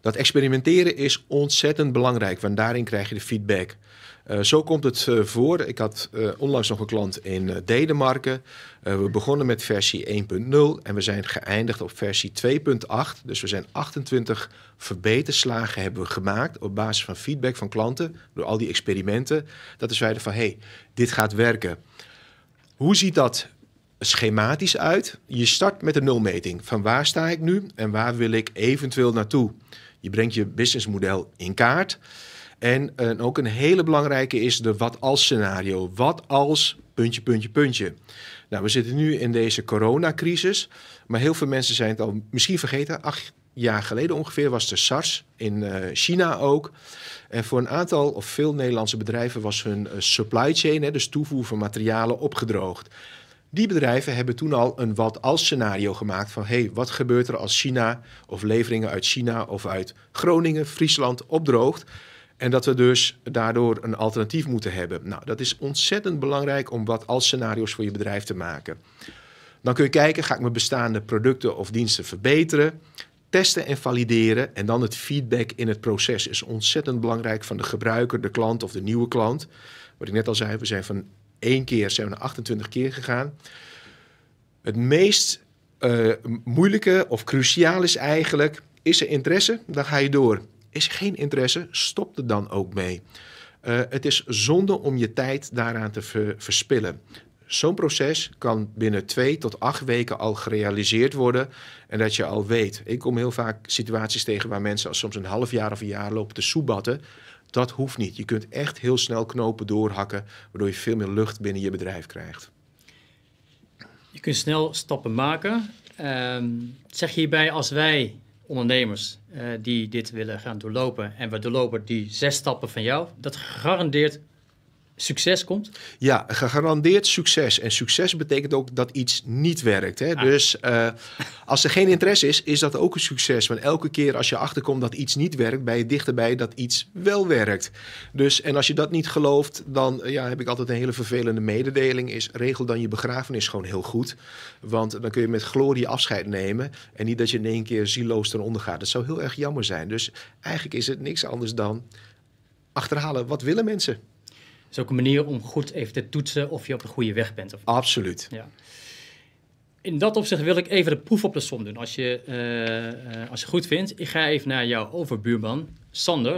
dat experimenteren is ontzettend belangrijk, want daarin krijg je de feedback. Eh, zo komt het eh, voor. Ik had eh, onlangs nog een klant in Denemarken. we begonnen met versie 1.0 en we zijn geëindigd op versie 2.8. Dus we zijn 28 verbeterslagen hebben we gemaakt op basis van feedback van klanten door al die experimenten. Dat is zeiden van hey, dit gaat werken. Hoe ziet dat schematisch uit? Je start met een nulmeting. Van waar sta ik nu en waar wil ik eventueel naartoe? Je brengt je businessmodel in kaart. Eh, en, ook een hele belangrijke is de wat als scenario. Wat als puntje, puntje, puntje. Nou, we zitten nu in deze coronacrisis. Maar heel veel mensen zijn het al misschien vergeten. Acht jaar geleden ongeveer was de SARS in eh, China ook. En voor een aantal of veel Nederlandse bedrijven was hun eh, supply chain, hè, dus toevoer van materialen, opgedroogd. Die bedrijven hebben toen al een wat-als scenario gemaakt van hé, hey, wat gebeurt er als China of leveringen uit China of uit Groningen, Friesland opdroogt? En dat we dus daardoor een alternatief moeten hebben. Nou, dat is ontzettend belangrijk om wat als scenario's voor je bedrijf te maken. Dan kun je kijken, ga ik mijn bestaande producten of diensten verbeteren? Testen en valideren. En dan het feedback in het proces is ontzettend belangrijk van de gebruiker, de klant of de nieuwe klant. Wat ik net al zei, we zijn van één keer zijn we naar 28 keer gegaan. Het meest eh, moeilijke of cruciaal is eigenlijk, is er interesse? Dan ga je door. Is geen interesse, stop er dan ook mee. Eh, het is zonde om je tijd daaraan te verspillen. Zo'n proces kan binnen twee tot acht weken al gerealiseerd worden. En dat je al weet. Ik kom heel vaak situaties tegen waar mensen al soms een half jaar of een jaar lopen te soebatten. Dat hoeft niet. Je kunt echt heel snel knopen doorhakken, waardoor je veel meer lucht binnen je bedrijf krijgt. Je kunt snel stappen maken. Ehm, zeg hierbij, als wij ondernemers eh, die dit willen gaan doorlopen en we doorlopen die zes stappen van jou, dat garandeert succes komt? Ja, gegarandeerd succes. En succes betekent ook dat iets niet werkt. Hè? Ah. Dus eh, als er geen interesse is, is dat ook een succes. Want elke keer als je achterkomt dat iets niet werkt, ben je dichterbij dat iets wel werkt. Dus, en als je dat niet gelooft, dan eh, ja, heb ik altijd een hele vervelende mededeling. Is regel dan je begrafenis gewoon heel goed. Want dan kun je met glorie afscheid nemen. En niet dat je in één keer zieloos eronder gaat. Dat zou heel erg jammer zijn. Dus eigenlijk is het niks anders dan achterhalen, wat willen mensen? is ook een manier om goed even te toetsen of je op de goede weg bent. Of Absoluut. Ja. In dat opzicht wil ik even de proef op de som doen. Als je, uh, als je goed vindt, ik ga even naar jouw overbuurman, Sander.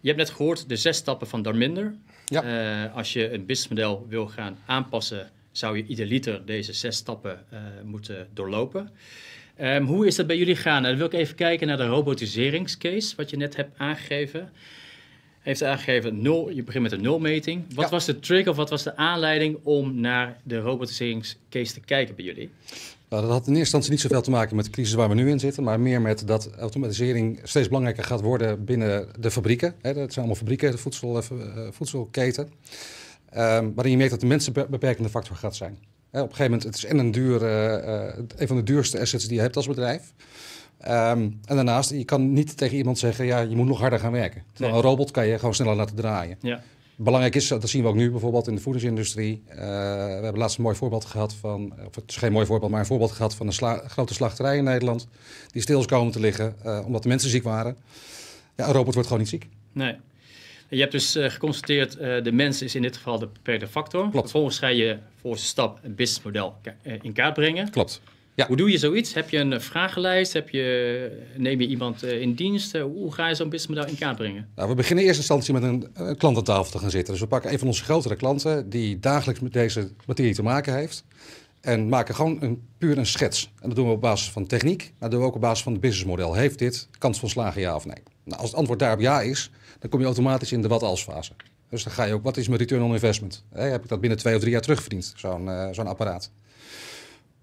Je hebt net gehoord de zes stappen van Darminder. Ja. Eh, als je een businessmodel wil gaan aanpassen, zou je ieder liter deze zes stappen moeten doorlopen. Ehm, hoe is dat bij jullie gegaan? Nou, dan wil ik even kijken naar de robotiseringscase, wat je net hebt aangegeven heeft aangegeven, nul, je begint met een nulmeting. Wat was de trigger of wat was de aanleiding om naar de robotiseringscase te kijken bij jullie? Nou, dat had in eerste instantie niet zoveel te maken met de crisis waar we nu in zitten, maar meer met dat automatisering steeds belangrijker gaat worden binnen de fabrieken. Het dat zijn allemaal fabrieken, de voedsel, eh, voedselketen. Um, waarin je merkt dat de mensen beperkende factor gaat zijn. op een gegeven moment, het is en een, eh, eh, een van de duurste assets die je hebt als bedrijf. Ehm, en daarnaast, je kan niet tegen iemand zeggen, ja, je moet nog harder gaan werken. een robot kan je gewoon sneller laten draaien. Ja. Belangrijk is, dat zien we ook nu bijvoorbeeld in de voedingsindustrie. Eh, we hebben laatst een mooi voorbeeld gehad van, of het is geen mooi voorbeeld, maar een voorbeeld gehad van een grote slachterij in Nederland. Die stil is komen te liggen eh, omdat de mensen ziek waren. Ja, een robot wordt gewoon niet ziek. Nee. Je hebt dus eh, geconstateerd, de mens is in dit geval de beperkte factor. Klopt. Vervolgens ga je voor stap een businessmodel in kaart brengen. Klopt. Ja. Hoe doe je zoiets? Heb je een eh, vragenlijst? Heb je, eh, neem je iemand eh, in dienst? Hoe ga je zo'n businessmodel in kaart brengen? Nou, we beginnen in eerste instantie met een, klantentafel te gaan zitten. Dus we pakken een van onze grotere klanten die dagelijks met deze materie te maken heeft. En maken gewoon een, puur een schets. En dat doen we op basis van techniek, maar dat doen we ook op basis van het businessmodel. Heeft dit kans van slagen, ja of nee? Nou, als het antwoord daarop ja is, dan kom je automatisch in de wat-als fase. Dus dan ga je ook, wat is mijn return on investment? heb ik dat binnen twee of drie jaar terugverdiend, zo'n zo'n apparaat?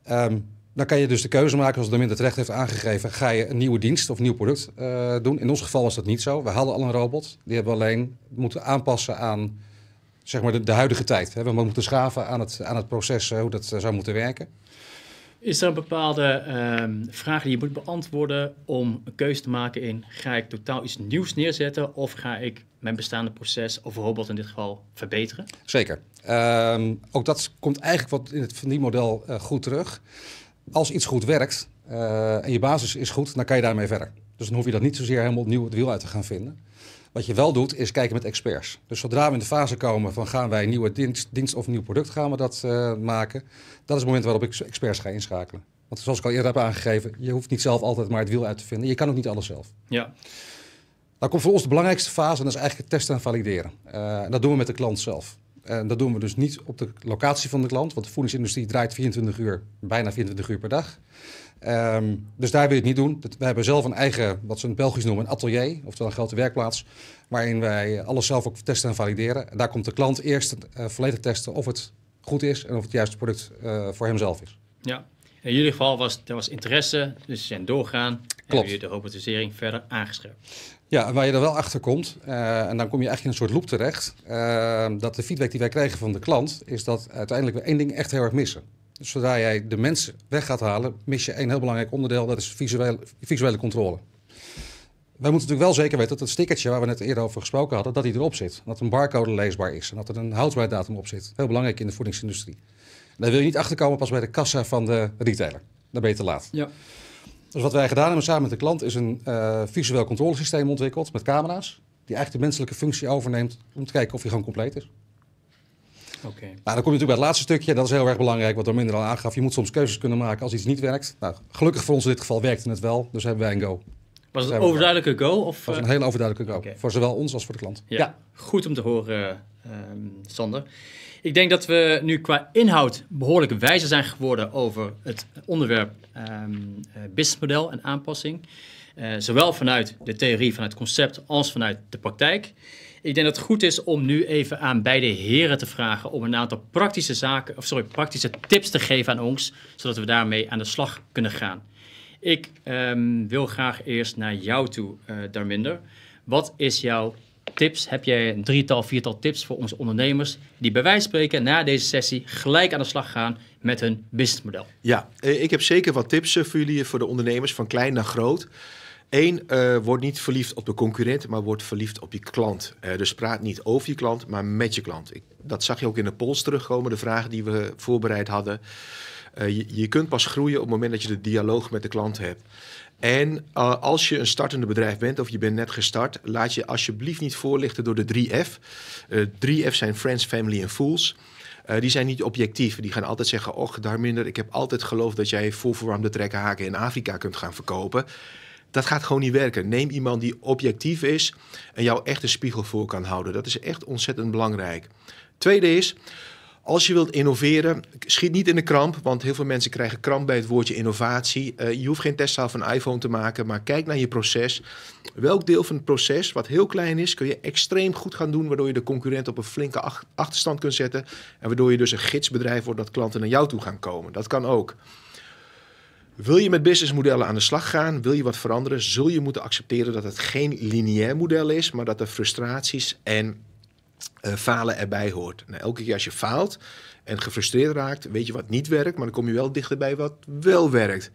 Um, dan kan je dus de keuze maken, zoals de minder terecht heeft aangegeven, ga je een nieuwe dienst of een nieuw product eh, doen. In ons geval was dat niet zo. We hadden al een robot, die hebben we alleen moeten aanpassen aan zeg maar, de, de huidige tijd. We moeten schaven aan het, aan het proces eh, hoe dat eh, zou moeten werken. Is er een bepaalde uh, vraag die je moet beantwoorden om een keuze te maken in ga ik totaal iets nieuws neerzetten of ga ik mijn bestaande proces of robot in dit geval verbeteren? Zeker. Ehm, ook dat komt eigenlijk wat in het van die model goed terug als iets goed werkt eh, en je basis is goed, dan kan je daarmee verder. Dus dan hoef je dat niet zozeer helemaal opnieuw het wiel uit te gaan vinden. Wat je wel doet, is kijken met experts. Dus zodra we in de fase komen van gaan wij een nieuwe dienst, of nieuw product gaan we dat eh, maken, dat is het moment waarop ik experts ga inschakelen. Want zoals ik al eerder heb aangegeven, je hoeft niet zelf altijd maar het wiel uit te vinden. Je kan ook niet alles zelf. Ja. Dan komt voor ons de belangrijkste fase en dat is eigenlijk het testen en valideren. Eh, en dat doen we met de klant zelf. En dat doen we dus niet op de locatie van de klant, want de voedingsindustrie draait 24 uur, bijna 24 uur per dag. Ehm, dus daar wil je het niet doen. We hebben zelf een eigen, wat ze in het Belgisch noemen, een atelier, oftewel een grote werkplaats, waarin wij alles zelf ook testen en valideren. daar komt de klant eerst uh, volledig testen of het goed is en of het juiste product eh, voor hemzelf is. Ja, in jullie geval was er was interesse, dus ze zijn doorgaan. Klopt. En jullie de robotisering verder aangescherpt. Ja, waar je er wel achter komt, eh, en dan kom je eigenlijk in een soort loop terecht, eh, dat de feedback die wij krijgen van de klant, is dat uiteindelijk we één ding echt heel erg missen. Dus zodra jij de mensen weg gaat halen, mis je één heel belangrijk onderdeel, dat is visuele, visuele controle. Wij moeten natuurlijk wel zeker weten dat het stickertje waar we net eerder over gesproken hadden, dat die erop zit. Dat een barcode leesbaar is en dat er een houdbaardatum op zit. Heel belangrijk in de voedingsindustrie. En daar wil je niet achterkomen pas bij de kassa van de retailer. Dan ben je te laat. Ja. Dus wat wij gedaan hebben samen met de klant is een eh, visueel controlesysteem ontwikkeld met camera's. Die eigenlijk de menselijke functie overneemt om te kijken of hij gewoon compleet is. Oké. Nou, dan kom je natuurlijk bij het laatste stukje. Dat is heel erg belangrijk, wat minder al aangaf. Je moet soms keuzes kunnen maken als iets niet werkt. Nou, gelukkig voor ons in dit geval werkte het wel, dus hebben wij een go. Was het een overduidelijke go? Of, was eh? een hele overduidelijke go. Voor zowel ons als voor de klant. Ja, Goed om te horen, uh, Sander. Ik denk dat we nu qua inhoud behoorlijk wijzer zijn geworden over het onderwerp ehm, eh, businessmodel en aanpassing. Eh, zowel vanuit de theorie, vanuit het concept, als vanuit de praktijk. Ik denk dat het goed is om nu even aan beide heren te vragen om een aantal praktische zaken, of sorry, praktische tips te geven aan ons, zodat we daarmee aan de slag kunnen gaan. Ik ehm, wil graag eerst naar jou toe, uh, Darminder. Wat is jouw tips, heb jij een drietal, viertal tips voor onze ondernemers die bij wijze spreken na deze sessie gelijk aan de slag gaan met hun businessmodel? Ja, eh, ik heb zeker wat tips eh, voor jullie, eh, voor de ondernemers van klein naar groot. Eén, word niet verliefd op de concurrent, maar word verliefd op je klant. dus praat niet over je klant, maar met je klant. dat zag je ook in de polls terugkomen, de vragen die we voorbereid hadden. je, je, kunt pas groeien op het moment dat je de dialoog met de klant hebt. En eh, als je een startende bedrijf bent of je bent net gestart, laat je alsjeblieft niet voorlichten door de 3F. Uh, 3F zijn Friends, Family en Fools. Eh, die zijn niet objectief. Die gaan altijd zeggen: Och, Darminder, ik heb altijd geloofd dat jij volverwarmde trekkenhaken in Afrika kunt gaan verkopen. Dat gaat gewoon niet werken. Neem iemand die objectief is en jou echt een spiegel voor kan houden. Dat is echt ontzettend belangrijk. Tweede is. Als je wilt innoveren, schiet niet in de kramp, want heel veel mensen krijgen kramp bij het woordje innovatie. Eh, je hoeft geen testzaal van iPhone te maken, maar kijk naar je proces. Welk deel van het proces, wat heel klein is, kun je extreem goed gaan doen, waardoor je de concurrent op een flinke achterstand kunt zetten. En waardoor je dus een gidsbedrijf wordt dat klanten naar jou toe gaan komen. Dat kan ook. Wil je met businessmodellen aan de slag gaan, wil je wat veranderen, zul je moeten accepteren dat het geen lineair model is, maar dat er frustraties en eh, falen erbij hoort. Nou, elke keer als je faalt en gefrustreerd raakt, weet je wat niet werkt, maar dan kom je wel dichterbij wat wel werkt.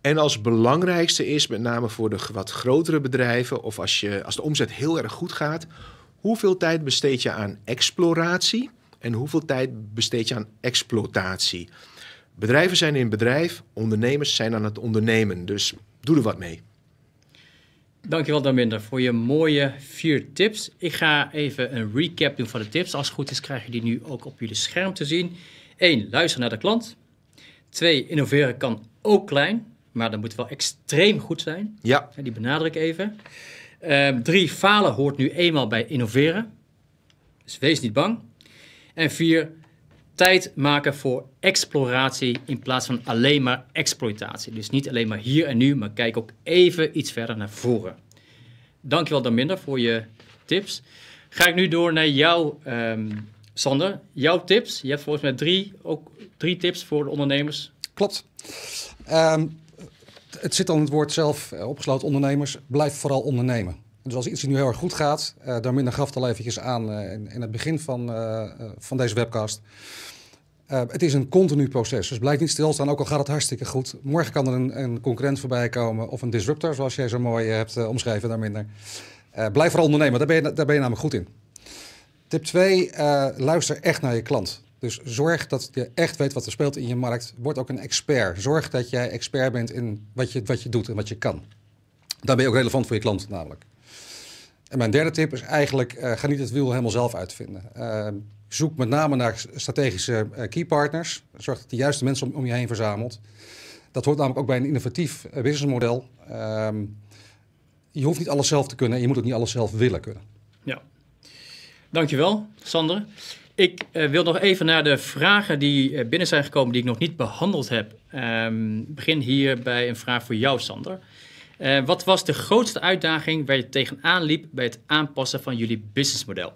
En als belangrijkste is, met name voor de wat grotere bedrijven of als, je, als de omzet heel erg goed gaat, hoeveel tijd besteed je aan exploratie en hoeveel tijd besteed je aan exploitatie? Bedrijven zijn in bedrijf, ondernemers zijn aan het ondernemen, dus doe er wat mee. Dankjewel Minder, voor je mooie vier tips. Ik ga even een recap doen van de tips. Als het goed is krijg je die nu ook op jullie scherm te zien. 1. Luister naar de klant. 2. Innoveren kan ook klein, maar dat moet wel extreem goed zijn. Ja. Die benadruk ik even. 3. Ehm, falen hoort nu eenmaal bij innoveren. Dus wees niet bang. En 4 tijd maken voor exploratie in plaats van alleen maar exploitatie. Dus niet alleen maar hier en nu, maar kijk ook even iets verder naar voren. Dankjewel Minder, voor je tips. Ga ik nu door naar jou, ehm, Sander. Jouw tips. Je hebt volgens mij drie, ook drie tips voor de ondernemers. Klopt. Ehm, het zit al in het woord zelf eh, opgesloten, ondernemers. Blijf vooral ondernemen. Dus als iets nu heel erg goed gaat, uh, eh, Darmin gaf het al eventjes aan eh, in, in, het begin van, eh, van deze webcast. het is een continu proces, dus blijf niet stilstaan, ook al gaat het hartstikke goed. Morgen kan er een, een concurrent voorbij komen of een disruptor, zoals jij zo mooi hebt omschreven, daar minder. blijf vooral ondernemen, daar ben, je, daar ben je namelijk goed in. Tip 2, luister echt naar je klant. Dus zorg dat je echt weet wat er speelt in je markt. Word ook een expert. Zorg dat jij expert bent in wat je, wat je doet en wat je kan. Daar ben je ook relevant voor je klant namelijk. En mijn derde tip is eigenlijk, uh, ga niet het wiel helemaal zelf uitvinden. Uh, zoek met name naar strategische eh, key partners. Zorg dat de juiste mensen om, je heen verzamelt. Dat hoort namelijk ook bij een innovatief businessmodel. Ehm, je hoeft niet alles zelf te kunnen en je moet ook niet alles zelf willen kunnen. Ja, dankjewel Sander. Ik wil nog even naar de vragen die binnen zijn gekomen die ik nog niet behandeld heb. Um, begin hier bij een vraag voor jou, Sander. Eh, wat was de grootste uitdaging waar je tegenaan liep bij het aanpassen van jullie businessmodel?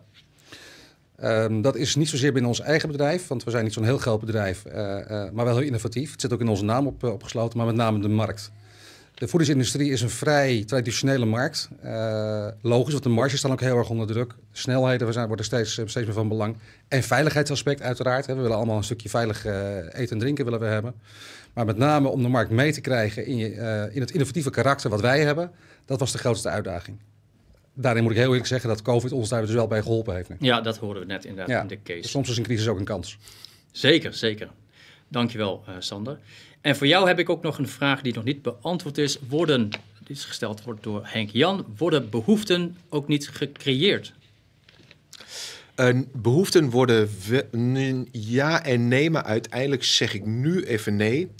Ehm, dat is niet zozeer binnen ons eigen bedrijf, want we zijn niet zo'n heel groot bedrijf, eh, eh, maar wel heel innovatief. Het zit ook in onze naam op, opgesloten, maar met name de markt. De voedingsindustrie is een vrij traditionele markt. logisch, want de marges staan ook heel erg onder druk. Snelheden zijn, worden steeds, steeds meer van belang. En veiligheidsaspect uiteraard. We willen allemaal een stukje veilig eten en drinken willen we hebben. Maar met name om de markt mee te krijgen in, je, eh, in het innovatieve karakter wat wij hebben, dat was de grootste uitdaging. Daarin moet ik heel eerlijk zeggen dat COVID ons daar dus wel bij geholpen heeft. Ja, dat horen we net inderdaad in de case. Dus soms is een crisis ook een kans. Zeker, zeker. Dankjewel, eh, Sander. En voor jou heb ik ook nog een vraag die nog niet beantwoord is. Worden, dit is gesteld wordt door Henk Jan, worden behoeften ook niet gecreëerd? behoeften worden ja en nee, maar uiteindelijk zeg ik nu even nee.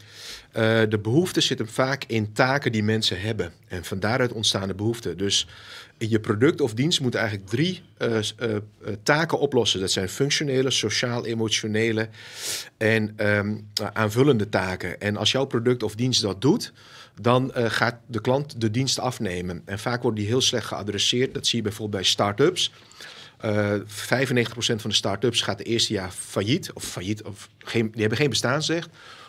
Eh, de behoefte zit hem vaak in taken die mensen hebben. En van daaruit ontstaan de behoeften. Dus je product of dienst moet eigenlijk drie eh, eh, taken oplossen. Dat zijn functionele, sociaal-emotionele en ehm, aanvullende taken. En als jouw product of dienst dat doet, dan gaat de klant de dienst afnemen. En vaak worden die heel slecht geadresseerd. Dat zie je bijvoorbeeld bij start-ups. Uh, eh, 95% van de start-ups gaat het eerste jaar failliet. Of failliet, of geen, die hebben geen bestaansrecht.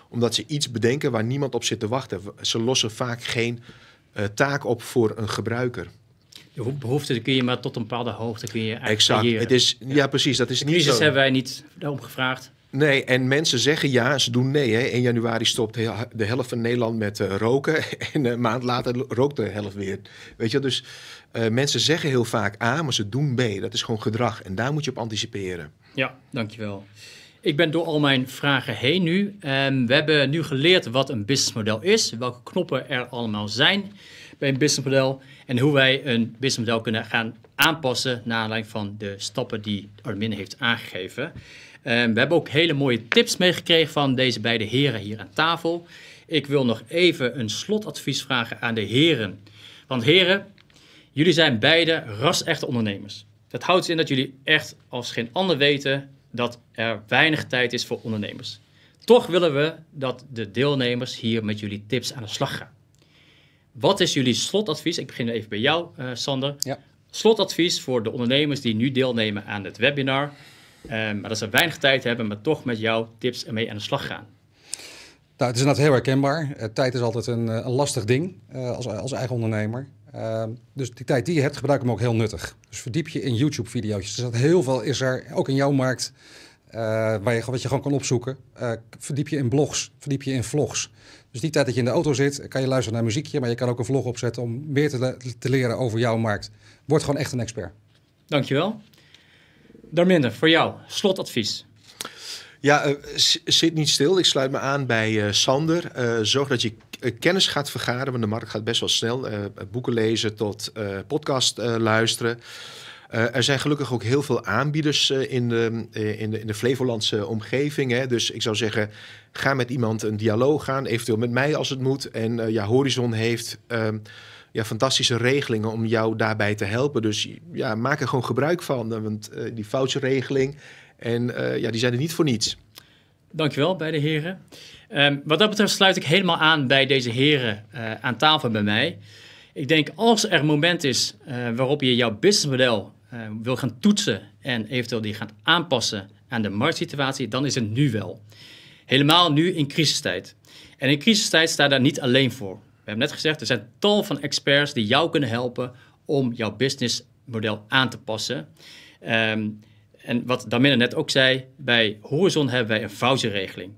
Omdat ze iets bedenken waar niemand op zit te wachten. Ze lossen vaak geen eh, taak op voor een gebruiker. De behoefte kun je maar tot een bepaalde hoogte kun je exact. Het is, ja. precies. Dat is de niet crisis hebben wij niet daarom gevraagd. Nee, en mensen zeggen ja, ze doen nee. Hè. 1 januari stopt de helft van Nederland met eh, roken. En een maand later rookt de helft weer. Weet je, dus eh, mensen zeggen heel vaak A, ah, maar ze doen B. Dat is gewoon gedrag en daar moet je op anticiperen. Ja, dankjewel. Ik ben door al mijn vragen heen nu. Ehm, we hebben nu geleerd wat een businessmodel is, welke knoppen er allemaal zijn bij een businessmodel en hoe wij een businessmodel kunnen gaan aanpassen naar aanleiding van de stappen die Armin heeft aangegeven. Ehm, we hebben ook hele mooie tips meegekregen van deze beide heren hier aan tafel. Ik wil nog even een slotadvies vragen aan de heren. Want heren, Jullie zijn beide ras-echte ondernemers. Dat houdt in dat jullie echt als geen ander weten dat er weinig tijd is voor ondernemers. Toch willen we dat de deelnemers hier met jullie tips aan de slag gaan. Wat is jullie slotadvies? Ik begin even bij jou, eh, Sander. Ja. Slotadvies voor de ondernemers die nu deelnemen aan het webinar, ehm, maar dat ze weinig tijd hebben, maar toch met jouw tips ermee aan de slag gaan. Nou, het is inderdaad heel herkenbaar. Eh, tijd is altijd een, eh, een lastig ding als, als eigen ondernemer. Ehm, dus die tijd die je hebt, gebruik hem ook heel nuttig. Dus verdiep je in YouTube-video's. Er dus zat heel veel, is er ook in jouw markt, eh, waar je, wat je gewoon kan opzoeken. Eh, verdiep je in blogs, verdiep je in vlogs. Dus die tijd dat je in de auto zit, kan je luisteren naar muziekje, maar je kan ook een vlog opzetten om meer te, leren over jouw markt. Word gewoon echt een expert. Dankjewel. Darminder, voor jou, slotadvies. Ja, eh, zit niet stil. Ik sluit me aan bij Sander. zorg dat je eh, kennis gaat vergaren, want de markt gaat best wel snel. Eh, boeken lezen tot eh, podcast luisteren. er zijn gelukkig ook heel veel aanbieders in, de, in, de, in de Flevolandse omgeving. Hè. Dus ik zou zeggen, ga met iemand een dialoog aan, eventueel met mij als het moet. En ja, Horizon heeft ehm, ja, fantastische regelingen om jou daarbij te helpen. Dus ja, maak er gewoon gebruik van, want die regeling en ja, die zijn er niet voor niets. Dankjewel, beide heren. Ehm, wat dat betreft sluit ik helemaal aan bij deze heren eh, aan tafel bij mij. Ik denk als er een moment is eh, waarop je jouw businessmodel uh, wil gaan toetsen en eventueel die gaan aanpassen aan de marktsituatie, dan is het nu wel. Helemaal nu in crisistijd. En in crisistijd sta daar niet alleen voor. We hebben net gezegd, er zijn tal van experts die jou kunnen helpen om jouw businessmodel aan te passen. Ehm, en wat Damina net ook zei, bij Horizon hebben wij een voucherregeling.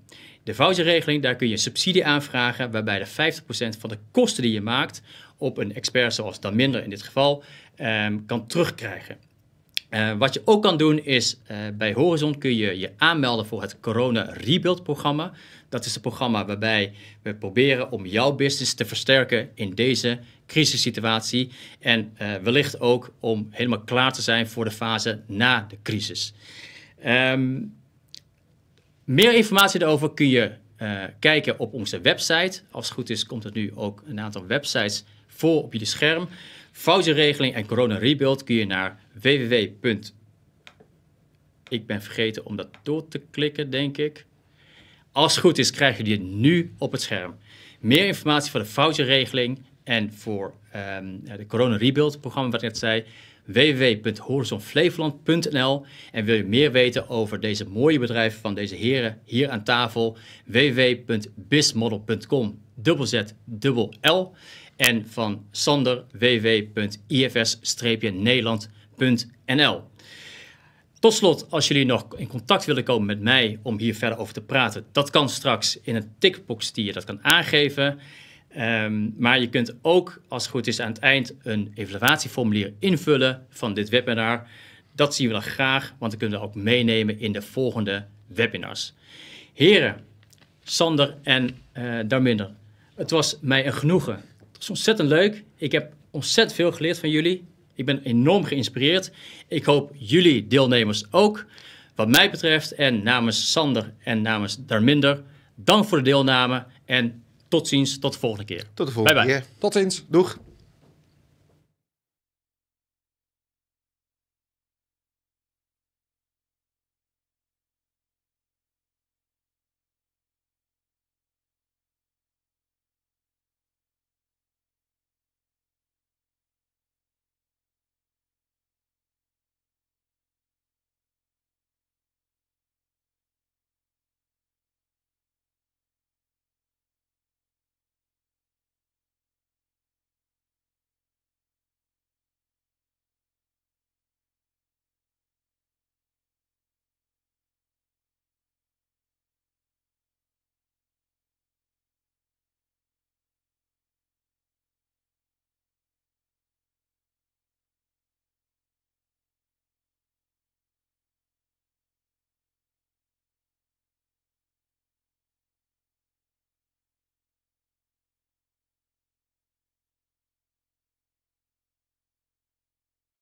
De voucherregeling, daar kun je een subsidie aanvragen waarbij de 50% van de kosten die je maakt op een expert zoals dan minder in dit geval, ehm, kan terugkrijgen. Eh, wat je ook kan doen is, eh, bij Horizon kun je je aanmelden voor het Corona Rebuild programma. Dat is het programma waarbij we proberen om jouw business te versterken in deze crisissituatie. En eh, wellicht ook om helemaal klaar te zijn voor de fase na de crisis. Ehm, meer informatie daarover kun je eh, kijken op onze website. Als het goed is, komt er nu ook een aantal websites voor op je scherm. Foutenregeling en corona rebuild kun je naar www. Ik ben vergeten om dat door te klikken, denk ik. Als het goed is, krijg je die nu op het scherm. Meer informatie voor de foutenregeling en voor um, de corona rebuild programma wat ik net zei www.horizonflevoland.nl. En wil je meer weten over deze mooie bedrijven van deze heren hier aan tafel, www.bismodel.com, dubbel Z, L. En van Sander, www.ifs-nederland.nl. Tot slot, als jullie nog in contact willen komen met mij om hier verder over te praten, dat kan straks in een tickbox die je dat kan aangeven. Ehm, maar je kunt ook, als het goed is, aan het eind een evaluatieformulier invullen van dit webinar. Dat zien we dan graag, want dan kunnen we ook meenemen in de volgende webinars. Heren, Sander en uh, Darminder, het was mij een genoegen. Het was ontzettend leuk. Ik heb ontzettend veel geleerd van jullie. Ik ben enorm geïnspireerd. Ik hoop jullie deelnemers ook. Wat mij betreft en namens Sander en namens Darminder, dank voor de deelname en tot ziens, tot de volgende keer. Tot de volgende bye bye. keer. Tot ziens. Doeg.